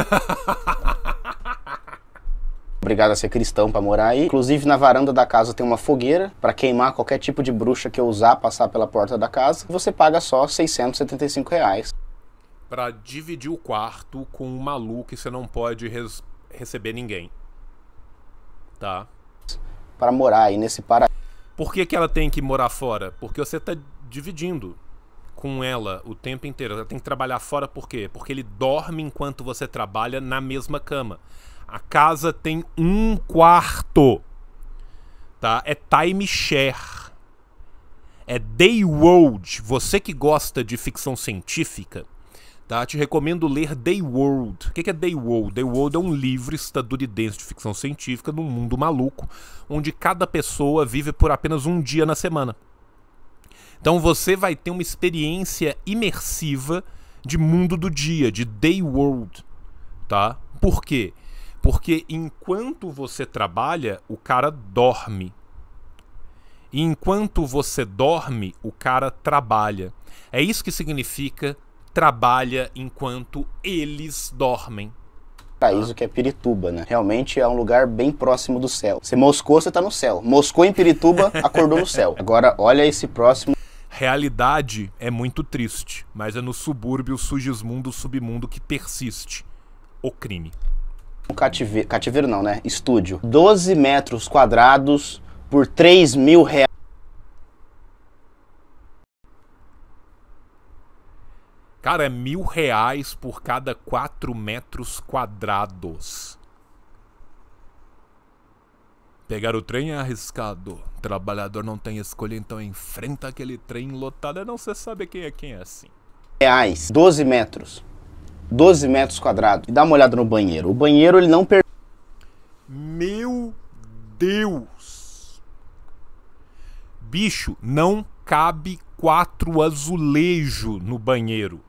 obrigado a ser cristão para morar aí. Inclusive na varanda da casa tem uma fogueira para queimar qualquer tipo de bruxa que eu usar passar pela porta da casa. Você paga só 675 reais. Para dividir o quarto com um maluco e você não pode res... receber ninguém. Tá. Para morar aí nesse paraíso. Por que, que ela tem que morar fora? Porque você está dividindo com ela o tempo inteiro. Ela tem que trabalhar fora por quê? Porque ele dorme enquanto você trabalha na mesma cama. A casa tem um quarto. Tá? É timeshare. É day world. Você que gosta de ficção científica, tá? Te recomendo ler Day World. O que é Day World? Day World é um livro estadunidense de ficção científica num mundo maluco, onde cada pessoa vive por apenas um dia na semana. Então você vai ter uma experiência imersiva de mundo do dia, de Day World, tá? Por quê? Porque enquanto você trabalha, o cara dorme. E enquanto você dorme, o cara trabalha. É isso que significa trabalha enquanto eles dormem. Paraíso tá, que é Pirituba, né? Realmente é um lugar bem próximo do céu. Você moscou, você tá no céu. Moscou em Pirituba, acordou no céu. Agora olha esse próximo realidade é muito triste, mas é no subúrbio sugismundo submundo que persiste o crime. Cativeiro, cativeiro não, né? Estúdio. 12 metros quadrados por 3 mil reais. Cara, é mil reais por cada quatro metros quadrados. Pegar o trem é arriscado. O trabalhador não tem escolha, então enfrenta aquele trem lotado. Não se sabe quem é quem é assim. Reais, 12 metros. 12 metros quadrados. E dá uma olhada no banheiro. O banheiro ele não per... Meu Deus! Bicho, não cabe quatro azulejo no banheiro.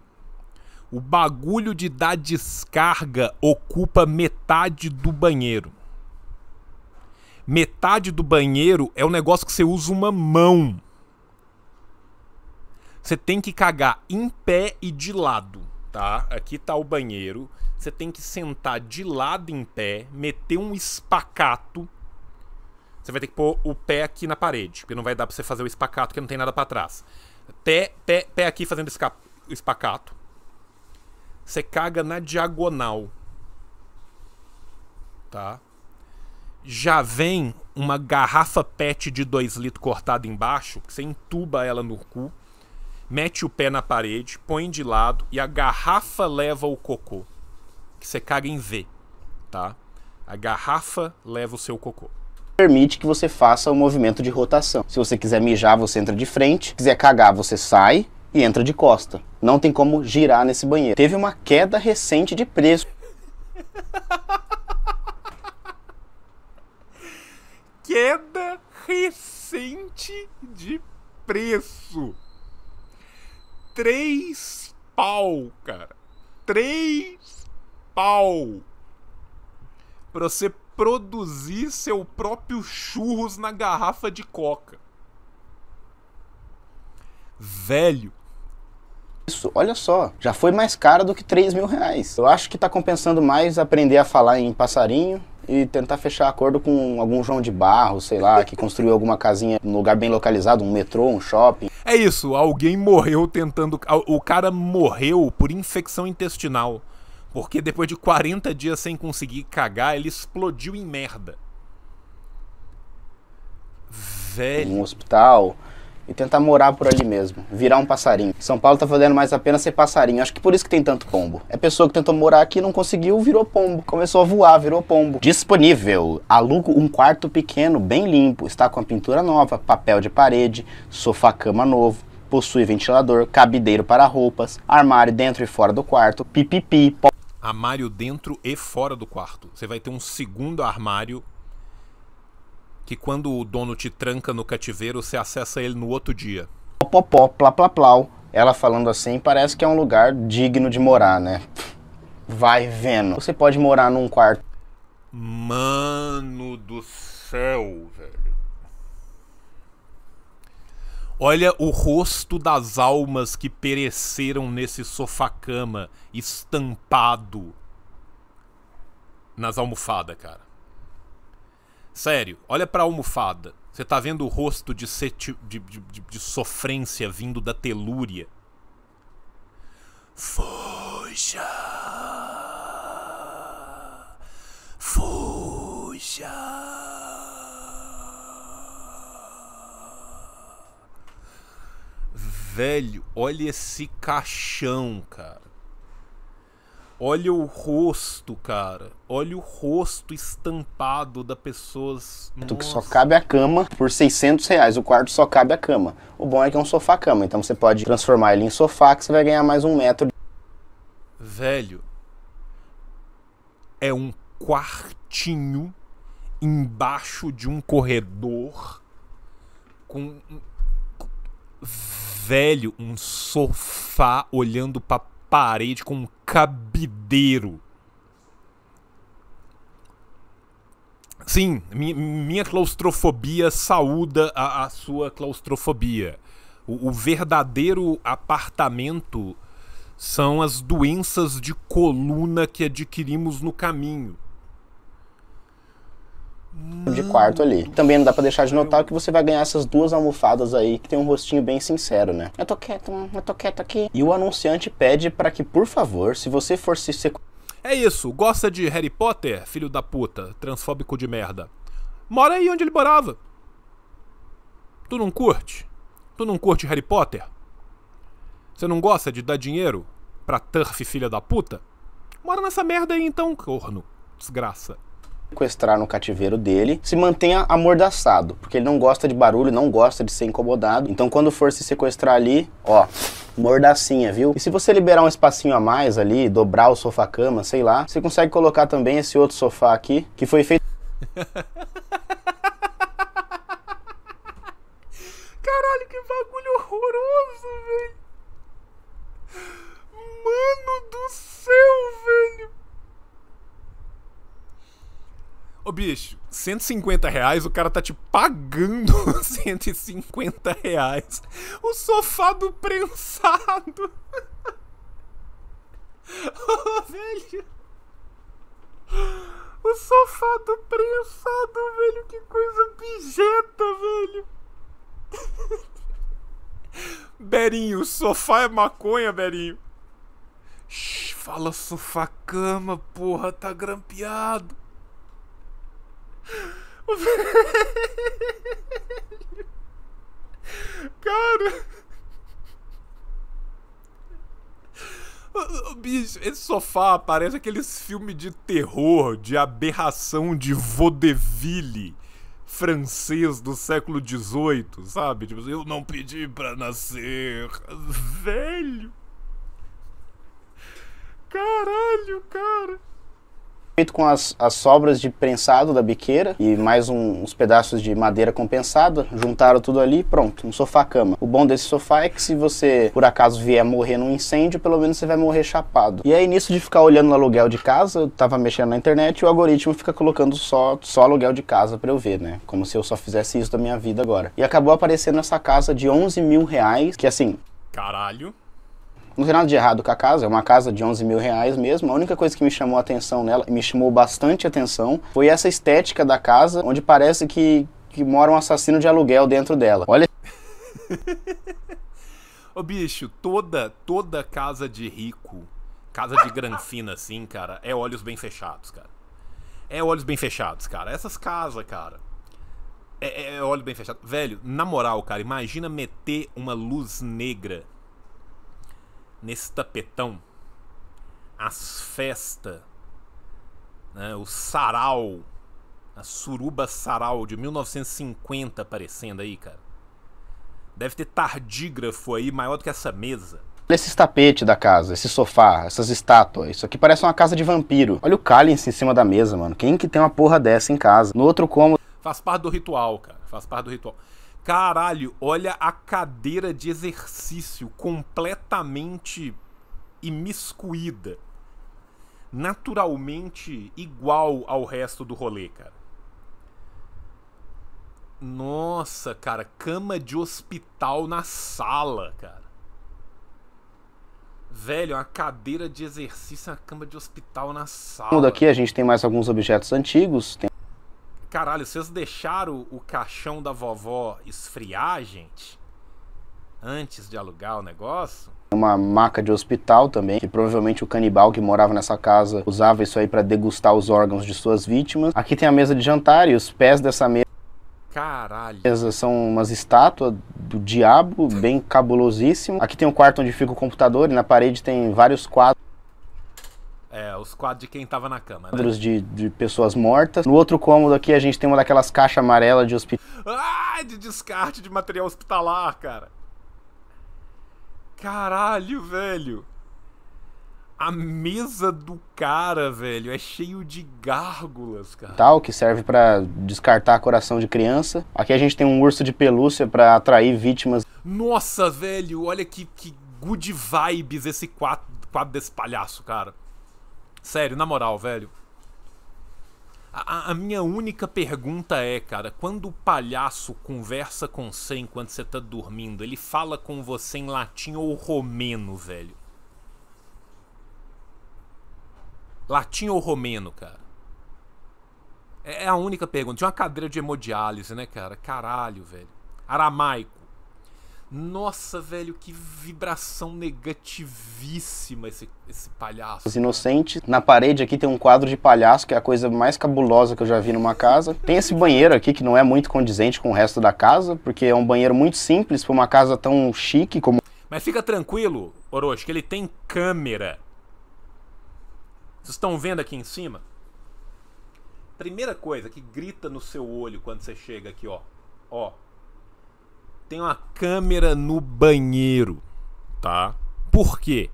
O bagulho de dar descarga ocupa metade do banheiro. Metade do banheiro é um negócio que você usa uma mão. Você tem que cagar em pé e de lado, tá? Aqui tá o banheiro. Você tem que sentar de lado em pé, meter um espacato. Você vai ter que pôr o pé aqui na parede, porque não vai dar pra você fazer o espacato, porque não tem nada para trás. Pé, pé, pé aqui fazendo espacato você caga na diagonal. Tá? Já vem uma garrafa PET de 2 litros cortada embaixo, você entuba ela no cu, mete o pé na parede, põe de lado e a garrafa leva o cocô. Que você caga em V, tá? A garrafa leva o seu cocô permite que você faça um movimento de rotação. Se você quiser mijar, você entra de frente. Se quiser cagar, você sai e entra de costa. Não tem como girar nesse banheiro. Teve uma queda recente de preço. queda recente de preço. Três pau, cara. Três pau. Pra você produzir seu próprio churros na garrafa de coca. Velho, isso, olha só, já foi mais caro do que 3 mil reais. Eu acho que está compensando mais aprender a falar em passarinho e tentar fechar acordo com algum João de Barro, sei lá, que construiu alguma casinha num lugar bem localizado, um metrô, um shopping. É isso, alguém morreu tentando. O cara morreu por infecção intestinal. Porque depois de 40 dias sem conseguir cagar, ele explodiu em merda. Velho. Um hospital e tentar morar por ali mesmo, virar um passarinho. São Paulo tá valendo mais a pena ser passarinho, acho que por isso que tem tanto pombo. É pessoa que tentou morar aqui, não conseguiu, virou pombo, começou a voar, virou pombo. Disponível, alugo um quarto pequeno, bem limpo, está com a pintura nova, papel de parede, sofá-cama novo, possui ventilador, cabideiro para roupas, armário dentro e fora do quarto, pipipi... Armário dentro e fora do quarto. Você vai ter um segundo armário que quando o dono te tranca no cativeiro, você acessa ele no outro dia. Popó, plá, plá, plá. Ela falando assim, parece que é um lugar digno de morar, né? Vai vendo. Você pode morar num quarto. Mano do céu, velho. Olha o rosto das almas que pereceram nesse sofá-cama estampado nas almofadas, cara. Sério, olha pra almofada. Você tá vendo o rosto de, seti... de, de, de sofrência vindo da telúria. Fuja! Fuja! Velho, olha esse caixão, cara. Olha o rosto, cara. Olha o rosto estampado da pessoas. É tu Que só cabe a cama por 600 reais. O quarto só cabe a cama. O bom é que é um sofá-cama, então você pode transformar ele em sofá que você vai ganhar mais um metro. Velho, é um quartinho embaixo de um corredor com velho um sofá olhando para parede com um cabideiro. Sim, minha claustrofobia saúda a, a sua claustrofobia. O, o, verdadeiro apartamento são as doenças de coluna que adquirimos no caminho de quarto ali. Também não dá para deixar de notar que você vai ganhar essas duas almofadas aí que tem um rostinho bem sincero, né? Eu tô quieto, eu tô quieto aqui. E o anunciante pede para que, por favor, se você for se sequ... É isso, gosta de Harry Potter, filho da puta, transfóbico de merda. Mora aí onde ele morava. Tu não curte? Tu não curte Harry Potter? Você não gosta de dar dinheiro pra turf filha da puta? Mora nessa merda aí então, corno. Desgraça sequestrar no cativeiro dele, se mantenha amordaçado, porque ele não gosta de barulho, não gosta de ser incomodado. Então quando for se sequestrar ali, ó, mordacinha, viu? E se você liberar um espacinho a mais ali, dobrar o sofá-cama, sei lá, você consegue colocar também esse outro sofá aqui, que foi feito... Caralho, que bagulho horroroso, velho! Mano do céu, velho! Ô, bicho, 150 reais, o cara tá te pagando 150 reais. O sofá do prensado. Ô, velho. O sofá do prensado, velho. Que coisa bijeta, velho. Berinho, sofá é maconha, Berinho. Shhh, fala sofá-cama, porra, tá grampeado. O velho. Cara. O, bicho, esse sofá parece aqueles filmes de terror, de aberração de vaudeville francês do século XVIII, sabe? Tipo, eu não pedi pra nascer. Velho. Caralho, cara feito com as, as sobras de prensado da biqueira e mais um, uns pedaços de madeira compensada, juntaram tudo ali pronto, um sofá-cama. O bom desse sofá é que se você, por acaso, vier morrer num incêndio, pelo menos você vai morrer chapado. E aí, nisso de ficar olhando o aluguel de casa, eu tava mexendo na internet e o algoritmo fica colocando só, só aluguel de casa pra eu ver, né? Como se eu só fizesse isso da minha vida agora. E acabou aparecendo essa casa de 11 mil reais, que assim... Caralho! Não tem nada de errado com a casa, é uma casa de 11 mil reais mesmo. A única coisa que me chamou a atenção nela, me chamou bastante atenção, foi essa estética da casa, onde parece que, que mora um assassino de aluguel dentro dela. Olha. Ô bicho, toda, toda casa de rico, casa de granfina assim, cara, é olhos bem fechados, cara. É olhos bem fechados, cara. Essas casas, cara. é, é, é olho bem fechado. Velho, na moral, cara, imagina meter uma luz negra nesse tapetão, as festas, né, o sarau, a suruba sarau de 1950 aparecendo aí, cara. Deve ter tardígrafo aí maior do que essa mesa. Olha esses tapetes da casa, esse sofá, essas estátuas. Isso aqui parece uma casa de vampiro. Olha o cálice em cima da mesa, mano. Quem que tem uma porra dessa em casa? No outro cômodo. Faz parte do ritual, cara. Faz parte do ritual. Caralho, olha a cadeira de exercício completamente imiscuída. Naturalmente igual ao resto do rolê, cara. Nossa, cara, cama de hospital na sala, cara. Velho, uma cadeira de exercício, uma cama de hospital na sala. Aqui a gente tem mais alguns objetos antigos. Tem... Caralho, vocês deixaram o caixão da vovó esfriar, gente? Antes de alugar o negócio? uma maca de hospital também, que provavelmente o canibal que morava nessa casa usava isso aí para degustar os órgãos de suas vítimas. Aqui tem a mesa de jantar e os pés dessa mesa. Caralho. São umas estátuas do diabo, bem cabulosíssimo. Aqui tem um quarto onde fica o computador e na parede tem vários quadros. É, os quadros de quem estava na cama, né? Quadros de, de pessoas mortas. No outro cômodo aqui a gente tem uma daquelas caixas amarelas de hospital. Ah, de descarte de material hospitalar, cara. Caralho, velho. A mesa do cara, velho, é cheio de gárgulas, cara. Tal, que serve para descartar coração de criança. Aqui a gente tem um urso de pelúcia para atrair vítimas. Nossa, velho, olha que, que good vibes esse quadro, quadro desse palhaço, cara. Sério, na moral, velho. A, a, minha única pergunta é, cara, quando o palhaço conversa com você enquanto você tá dormindo, ele fala com você em latim ou romeno, velho? Latim ou romeno, cara? É, é a única pergunta. Tinha uma cadeira de hemodiálise, né, cara? Caralho, velho. Aramaico. Nossa, velho, que vibração negativíssima esse, esse palhaço. Os inocentes. Na parede aqui tem um quadro de palhaço, que é a coisa mais cabulosa que eu já vi numa casa. Tem esse banheiro aqui, que não é muito condizente com o resto da casa, porque é um banheiro muito simples para uma casa tão chique como. Mas fica tranquilo, Orochi, que ele tem câmera. Vocês estão vendo aqui em cima? Primeira coisa que grita no seu olho quando você chega aqui, ó. Ó, tem uma câmera no banheiro, tá? Por quê?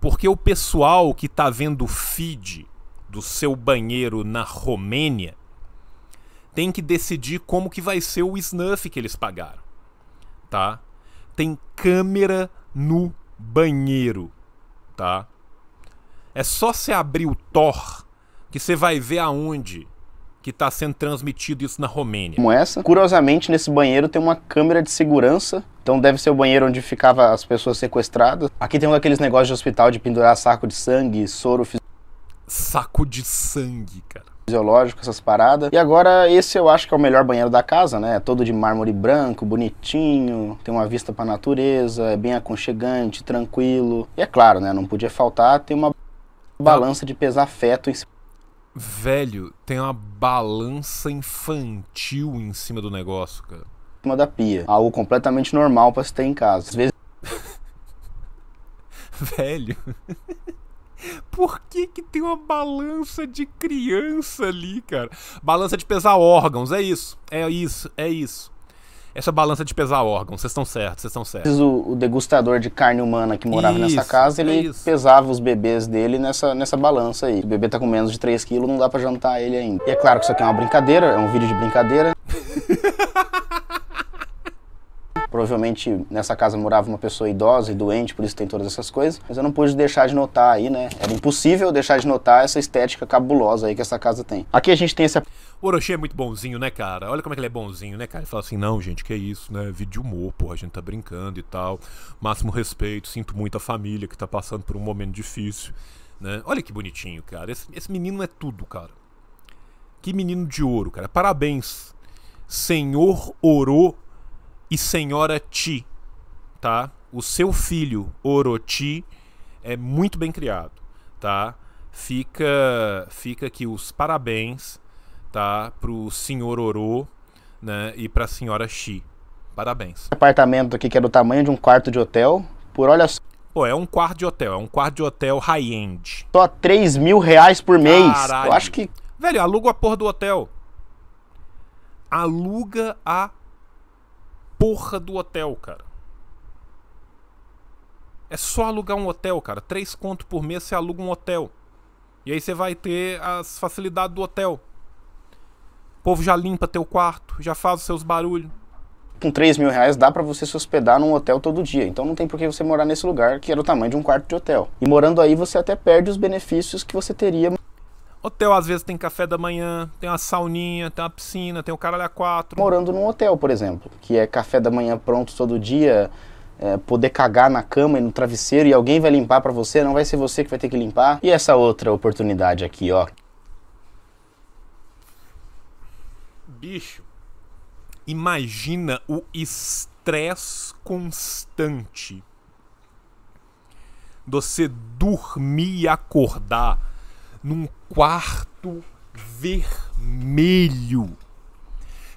Porque o pessoal que tá vendo o feed do seu banheiro na Romênia tem que decidir como que vai ser o snuff que eles pagaram, tá? Tem câmera no banheiro, tá? É só você abrir o Tor que você vai ver aonde que está sendo transmitido isso na Romênia. Como essa. Curiosamente, nesse banheiro tem uma câmera de segurança. Então deve ser o banheiro onde ficavam as pessoas sequestradas. Aqui tem um daqueles negócios de hospital de pendurar saco de sangue, soro Saco de sangue, cara. Fisiológico, essas paradas. E agora, esse eu acho que é o melhor banheiro da casa, né? É todo de mármore branco, bonitinho, tem uma vista pra natureza, é bem aconchegante, tranquilo. E é claro, né? Não podia faltar, tem uma tá. balança de pesar feto em cima. Velho, tem uma balança infantil em cima do negócio, cara. Em cima da pia. Algo completamente normal para se ter em casa. Às vezes. Velho. Por que, que tem uma balança de criança ali, cara? Balança de pesar órgãos, é isso. É isso, é isso essa balança de pesar órgãos. Vocês estão certos, vocês estão certos. O, o, degustador de carne humana que morava isso, nessa casa, ele é isso. pesava os bebês dele nessa, nessa balança aí. O bebê tá com menos de 3 quilos, não dá para jantar ele ainda. E é claro que isso aqui é uma brincadeira, é um vídeo de brincadeira. Provavelmente nessa casa morava uma pessoa idosa e doente, por isso tem todas essas coisas. Mas eu não pude deixar de notar aí, né? Era impossível deixar de notar essa estética cabulosa aí que essa casa tem. Aqui a gente tem essa o Orochi é muito bonzinho, né, cara? Olha como é que ele é bonzinho, né, cara? Ele fala assim, não, gente, que é isso, né? Vídeo de humor, porra, a gente tá brincando e tal. Máximo respeito, sinto muito a família que tá passando por um momento difícil, né? Olha que bonitinho, cara. Esse, esse menino é tudo, cara. Que menino de ouro, cara. Parabéns, senhor Oro e senhora Ti, tá? O seu filho, Orochi, é muito bem criado, tá? Fica, fica aqui os parabéns tá? Pro senhor Oro, né? E pra senhora Xi. Parabéns. Apartamento aqui que é do tamanho de um quarto de hotel, por olha só. Pô, é um quarto de hotel, é um quarto de hotel high-end. Só 3 mil reais por mês. Caralho. Eu acho que. Velho, aluga a porra do hotel. Aluga a porra do hotel, cara. É só alugar um hotel, cara. Três conto por mês você aluga um hotel. E aí você vai ter as facilidades do hotel. O povo já limpa teu quarto, já faz os seus barulhos. Com 3 mil reais dá para você se hospedar num hotel todo dia, então não tem por que você morar nesse lugar que era o tamanho de um quarto de hotel. E morando aí você até perde os benefícios que você teria. Hotel às vezes tem café da manhã, tem uma sauninha, tem uma piscina, tem o caralho a quatro. Morando num hotel, por exemplo, que é café da manhã pronto todo dia, é, poder cagar na cama e no travesseiro e alguém vai limpar para você, não vai ser você que vai ter que limpar. E essa outra oportunidade aqui, ó. bicho, imagina o estresse constante. Você dormir e acordar num quarto vermelho.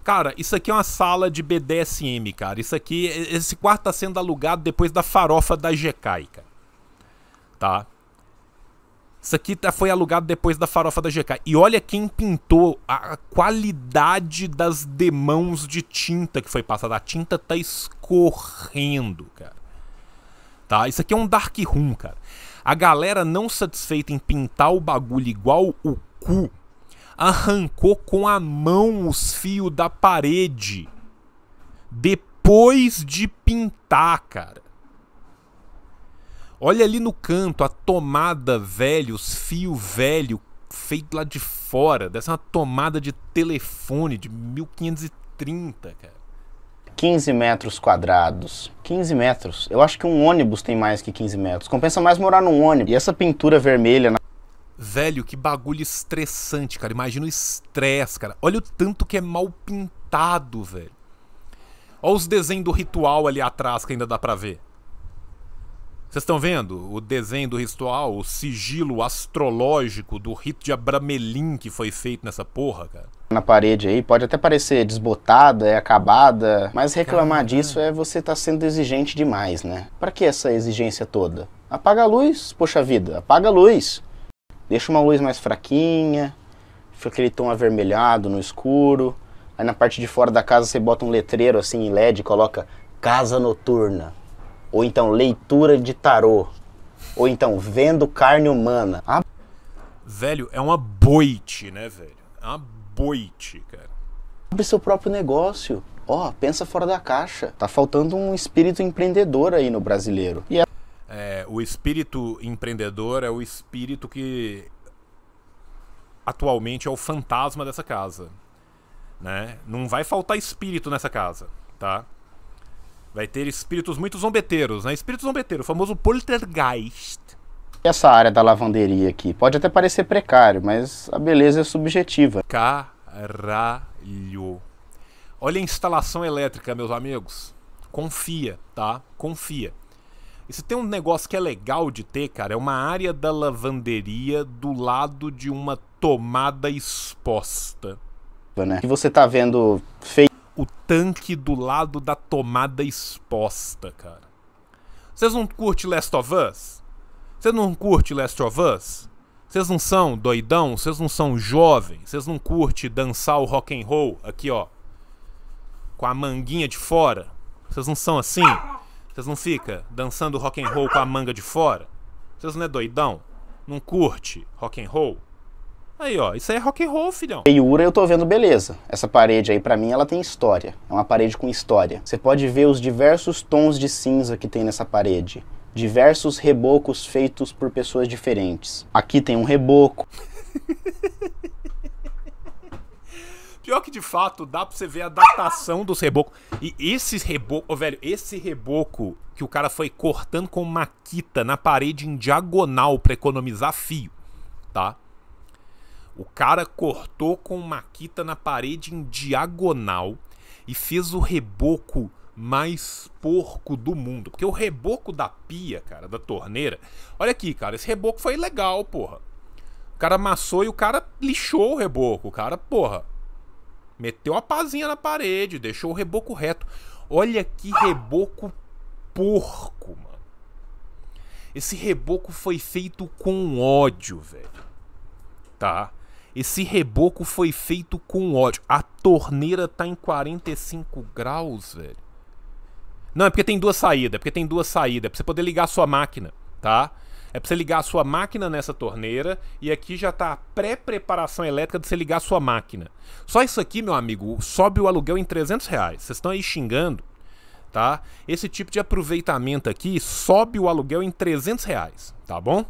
Cara, isso aqui é uma sala de BDSM, cara. Isso aqui, esse quarto tá sendo alugado depois da farofa da Jekai, Tá? Isso aqui tá, foi alugado depois da farofa da GK. E olha quem pintou a qualidade das demãos de tinta que foi passada. A tinta tá escorrendo, cara. Tá? Isso aqui é um dark room, cara. A galera não satisfeita em pintar o bagulho igual o cu, arrancou com a mão os fios da parede depois de pintar, cara. Olha ali no canto a tomada velho, os fios velho, feito lá de fora. Dessa é uma tomada de telefone de 1530, cara. 15 metros quadrados. 15 metros. Eu acho que um ônibus tem mais que 15 metros. Compensa mais morar num ônibus. E essa pintura vermelha na... Velho, que bagulho estressante, cara. Imagina o estresse, cara. Olha o tanto que é mal pintado, velho. Olha os desenhos do ritual ali atrás que ainda dá pra ver. Vocês estão vendo o desenho do ritual, o sigilo astrológico do rito de Abramelin que foi feito nessa porra, cara? Na parede aí, pode até parecer desbotada, é acabada, mas reclamar Caramba. disso é você estar tá sendo exigente demais, né? Para que essa exigência toda? Apaga a luz, poxa vida, apaga a luz. Deixa uma luz mais fraquinha, fica aquele tom avermelhado no escuro. Aí na parte de fora da casa você bota um letreiro assim em LED e coloca casa noturna ou então leitura de tarô, ou então vendo carne humana. Velho, é uma boite, né, velho? É uma boite, cara. Abre seu próprio negócio. Ó, oh, pensa fora da caixa. Tá faltando um espírito empreendedor aí no brasileiro. E é... É, o espírito empreendedor é o espírito que atualmente é o fantasma dessa casa. Né? Não vai faltar espírito nessa casa, tá? Vai ter espíritos muito zombeteiros, né? Espírito zombeteiro, o famoso poltergeist. Essa área da lavanderia aqui pode até parecer precário, mas a beleza é subjetiva. Caralho. Olha a instalação elétrica, meus amigos. Confia, tá? Confia. E se tem um negócio que é legal de ter, cara, é uma área da lavanderia do lado de uma tomada exposta. Né? Que você tá vendo feito o tanque do lado da tomada exposta, cara. Vocês não curtem Last of Us? Vocês não curtem Last of Us? Vocês não são doidão? Vocês não são jovem? Vocês não curtem dançar o rock and roll aqui, ó? Com a manguinha de fora? Vocês não são assim? Vocês não fica dançando rock and roll com a manga de fora? Vocês não é doidão? Não curte rock and roll? Aí, ó, isso aí é rock and roll, filhão. Feiura eu tô vendo beleza. Essa parede aí, pra mim, ela tem história. É uma parede com história. Você pode ver os diversos tons de cinza que tem nessa parede. Diversos rebocos feitos por pessoas diferentes. Aqui tem um reboco. Pior que de fato, dá pra você ver a adaptação dos rebocos. E esses rebocos, oh, velho, esse reboco que o cara foi cortando com maquita na parede em diagonal para economizar fio, tá? O cara cortou com maquita na parede em diagonal e fez o reboco mais porco do mundo. Porque o reboco da pia, cara, da torneira. Olha aqui, cara, esse reboco foi legal, porra. O cara amassou e o cara lixou o reboco. O cara, porra, meteu a pazinha na parede, deixou o reboco reto. Olha que reboco porco, mano. Esse reboco foi feito com ódio, velho. Tá? Esse reboco foi feito com ódio. A torneira tá em 45 graus, velho. Não, é porque tem duas saídas. É porque tem duas saídas. É pra você poder ligar a sua máquina, tá? É pra você ligar a sua máquina nessa torneira. E aqui já tá a pré-preparação elétrica de você ligar a sua máquina. Só isso aqui, meu amigo, sobe o aluguel em 300 reais. Vocês estão aí xingando, tá? Esse tipo de aproveitamento aqui sobe o aluguel em 300 reais, tá bom?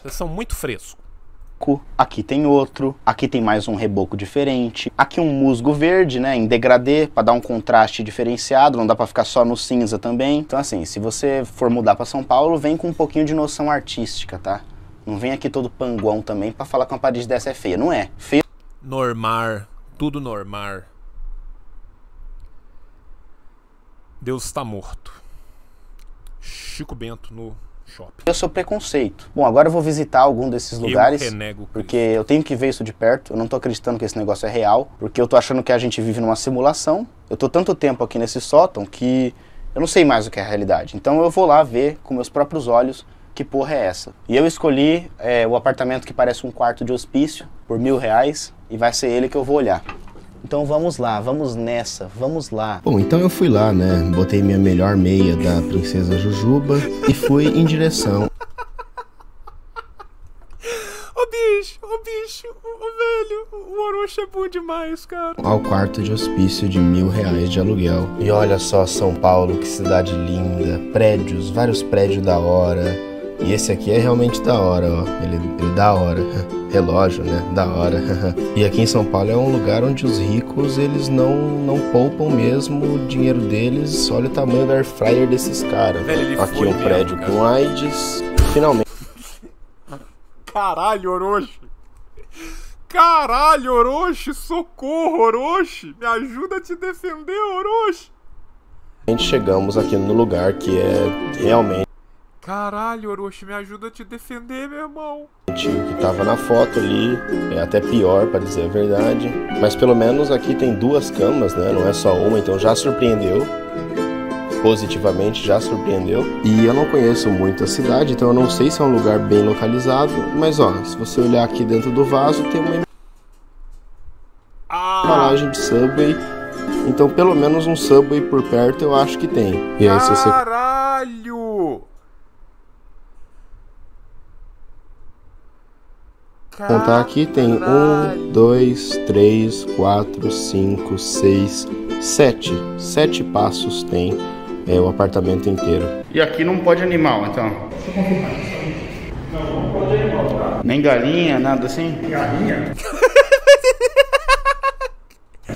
Vocês são muito frescos reboco, aqui tem outro, aqui tem mais um reboco diferente, aqui um musgo verde, né, em degradê, para dar um contraste diferenciado, não dá para ficar só no cinza também. Então assim, se você for mudar para São Paulo, vem com um pouquinho de noção artística, tá? Não vem aqui todo panguão também para falar que uma parede dessa é feia, não é? Feio. Normar, tudo normar. Deus está morto. Chico Bento no shopping. Eu sou preconceito. Bom, agora eu vou visitar algum desses lugares. Eu renego porque eu tenho que ver isso de perto. Eu não tô acreditando que esse negócio é real, porque eu tô achando que a gente vive numa simulação. Eu tô tanto tempo aqui nesse sótão que eu não sei mais o que é a realidade. Então eu vou lá ver com meus próprios olhos que porra é essa? E eu escolhi é, o apartamento que parece um quarto de hospício por mil reais e vai ser ele que eu vou olhar. Então vamos lá, vamos nessa, vamos lá. Bom, então eu fui lá, né? Botei minha melhor meia da Princesa Jujuba e fui em direção. Ô oh, bicho, ô oh, bicho, ô oh, velho, o Orochi é bom demais, cara. Ao quarto de hospício de mil reais de aluguel. E olha só São Paulo, que cidade linda, prédios, vários prédios da hora e esse aqui é realmente da hora, ó. Ele, ele da hora. Relógio, né? Da hora. e aqui em São Paulo é um lugar onde os ricos eles não não poupam mesmo o dinheiro deles. Olha o tamanho do air fryer desses caras. Aqui é um prédio mesmo, com AIDS. Finalmente. Caralho, Orochi. Caralho, Orochi, socorro, Orochi. Me ajuda a te defender, Orochi. Chegamos aqui no lugar que é realmente Caralho, Orochi, me ajuda a te defender, meu irmão. O tio que tava na foto ali, é até pior para dizer a verdade. Mas pelo menos aqui tem duas camas, né? Não é só uma, então já surpreendeu. Positivamente já surpreendeu. E eu não conheço muito a cidade, então eu não sei se é um lugar bem localizado. Mas ó, se você olhar aqui dentro do vaso, tem uma ah! embalagem de subway. Então pelo menos um subway por perto eu acho que tem. E aí se você. Caralho Contar aqui tem 1, 2, 3, 4, 5, 6, 7. Sete passos tem é, o apartamento inteiro. E aqui não pode animal, então? Deixa eu Não, não pode animal, tá? Nem galinha, nada assim? Galinha?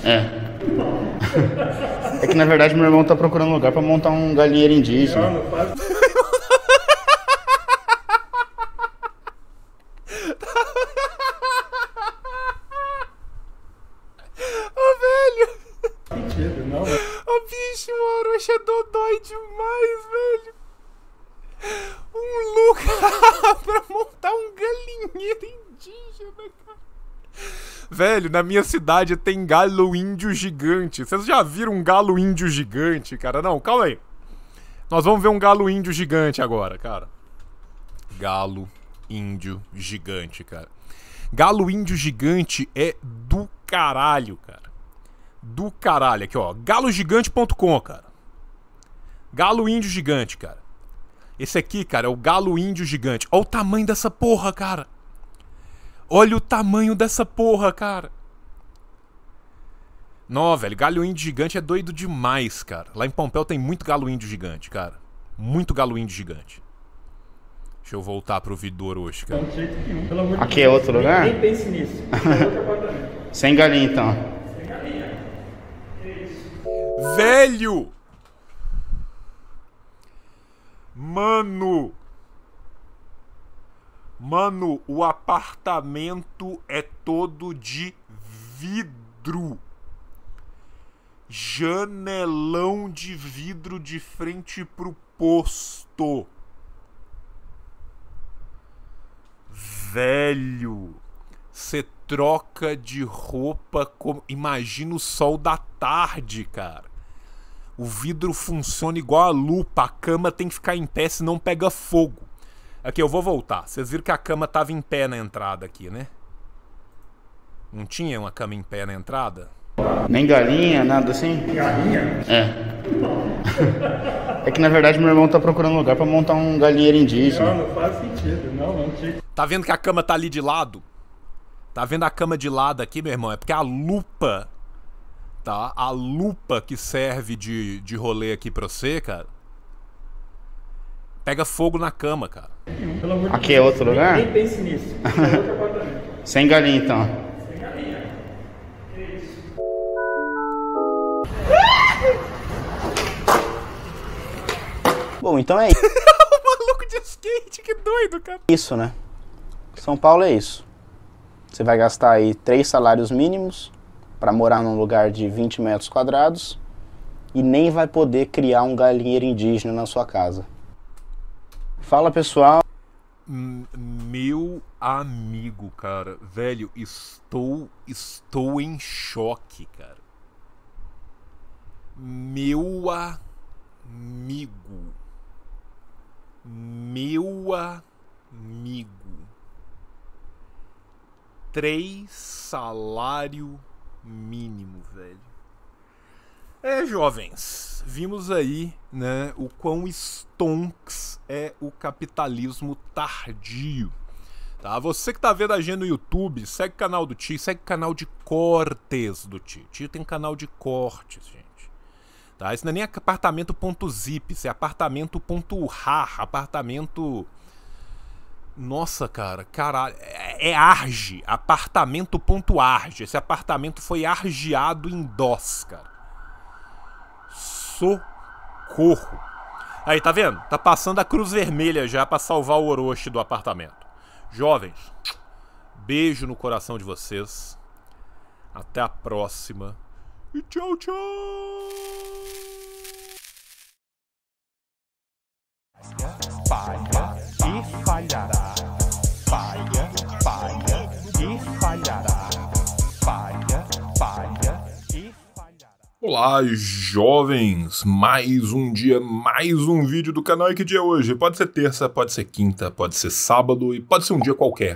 é. É que na verdade meu irmão tá procurando lugar pra montar um galinheiro indígena. Não, não faz. dói demais, velho. Um lucro pra montar um galinheiro indígena, cara. Velho, na minha cidade tem galo índio gigante. Vocês já viram um galo índio gigante, cara? Não, calma aí. Nós vamos ver um galo índio gigante agora, cara. Galo índio gigante, cara. Galo índio gigante é do caralho, cara. Do caralho. Aqui, ó. Galogigante.com, cara. Galo índio gigante, cara. Esse aqui, cara, é o galo índio gigante. Olha o tamanho dessa porra, cara. Olha o tamanho dessa porra, cara. Não, velho, galo índio gigante é doido demais, cara. Lá em Pompeu tem muito galo índio gigante, cara. Muito galo índio gigante. Deixa eu voltar pro vidor hoje, cara. Aqui é outro lugar? Nem pense nisso. É Sem galinha, então. Sem galinha. É velho! Mano! Mano, o apartamento é todo de vidro. Janelão de vidro de frente pro posto. Velho, você troca de roupa como. Imagina o sol da tarde, cara o vidro funciona igual a lupa, a cama tem que ficar em pé senão pega fogo. Aqui, eu vou voltar. Vocês viram que a cama tava em pé na entrada aqui, né? Não tinha uma cama em pé na entrada? Nem galinha, nada assim? Galinha? É. É que na verdade meu irmão tá procurando lugar para montar um galinheiro indígena. Não, não faz sentido. Não, não tinha. Tá vendo que a cama tá ali de lado? Tá vendo a cama de lado aqui, meu irmão? É porque a lupa tá? A lupa que serve de, de rolê aqui pra você, cara, pega fogo na cama, cara. aqui é outro lugar? Nem pense nisso. É Sem galinha, então. Sem galinha. Que isso? Bom, então é isso. o maluco de skate, que doido, cara. Isso, né? São Paulo é isso. Você vai gastar aí três salários mínimos, para morar num lugar de 20 metros quadrados e nem vai poder criar um galinheiro indígena na sua casa. Fala pessoal. Hum, meu amigo, cara, velho, estou estou em choque, cara. Meu amigo. Meu amigo. Três salário mínimo, velho. É, jovens, vimos aí, né, o quão stonks é o capitalismo tardio. Tá? Você que tá vendo a gente no YouTube, segue o canal do Tio, segue o canal de cortes do Tio. Tio tem canal de cortes, gente. Tá? Isso não é nem apartamento.zip, isso é apartamento.rar, apartamento... .rar, apartamento nossa, cara, caralho. É, é Arge, apartamento.arge. Esse apartamento foi argeado em DOS, cara. Socorro. Aí, tá vendo? Tá passando a Cruz Vermelha já para salvar o Orochi do apartamento. Jovens, beijo no coração de vocês. Até a próxima. E tchau, tchau! bye falhará, falha, falha e falhará, falha, falha e falhará. Olá, jovens! Mais um dia, mais um vídeo do canal. E que dia é hoje? Pode ser terça, pode ser quinta, pode ser sábado e pode ser um dia qualquer.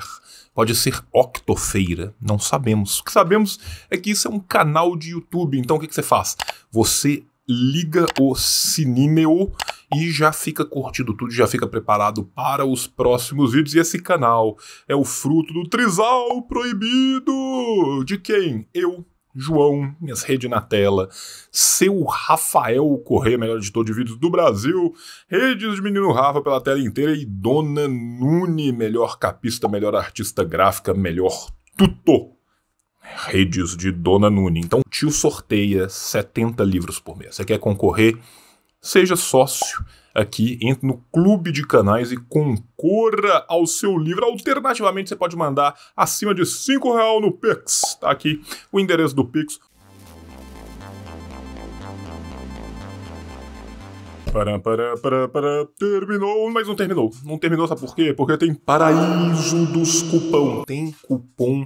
Pode ser octofeira, não sabemos. O que sabemos é que isso é um canal de YouTube, então o que, que você faz? Você liga o sinimeo e já fica curtindo tudo, já fica preparado para os próximos vídeos. E esse canal é o fruto do Trisal Proibido! De quem? Eu, João, minhas redes na tela, seu Rafael Correia, melhor editor de vídeos do Brasil, redes de Menino Rafa pela tela inteira e Dona Nune, melhor capista, melhor artista gráfica, melhor tutor Redes de Dona Nune. Então o tio sorteia 70 livros por mês. Você quer concorrer? Seja sócio aqui, entre no clube de canais e concorra ao seu livro. Alternativamente, você pode mandar acima de R$ real no Pix. Tá aqui o endereço do Pix. Para para para para terminou, mas não terminou. Não terminou, sabe por quê? Porque tem Paraíso dos Cupom. Tem cupom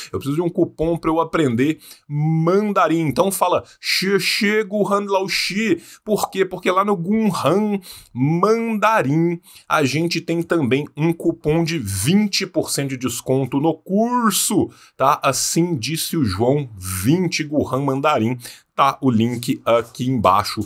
Eu preciso de um cupom para eu aprender mandarim. Então fala chego Handlao Xi. Por quê? Porque lá no Gunhan Mandarim a gente tem também um cupom de 20% de desconto no curso, tá? Assim disse o João, 20 Gurhan Mandarim. Tá o link aqui embaixo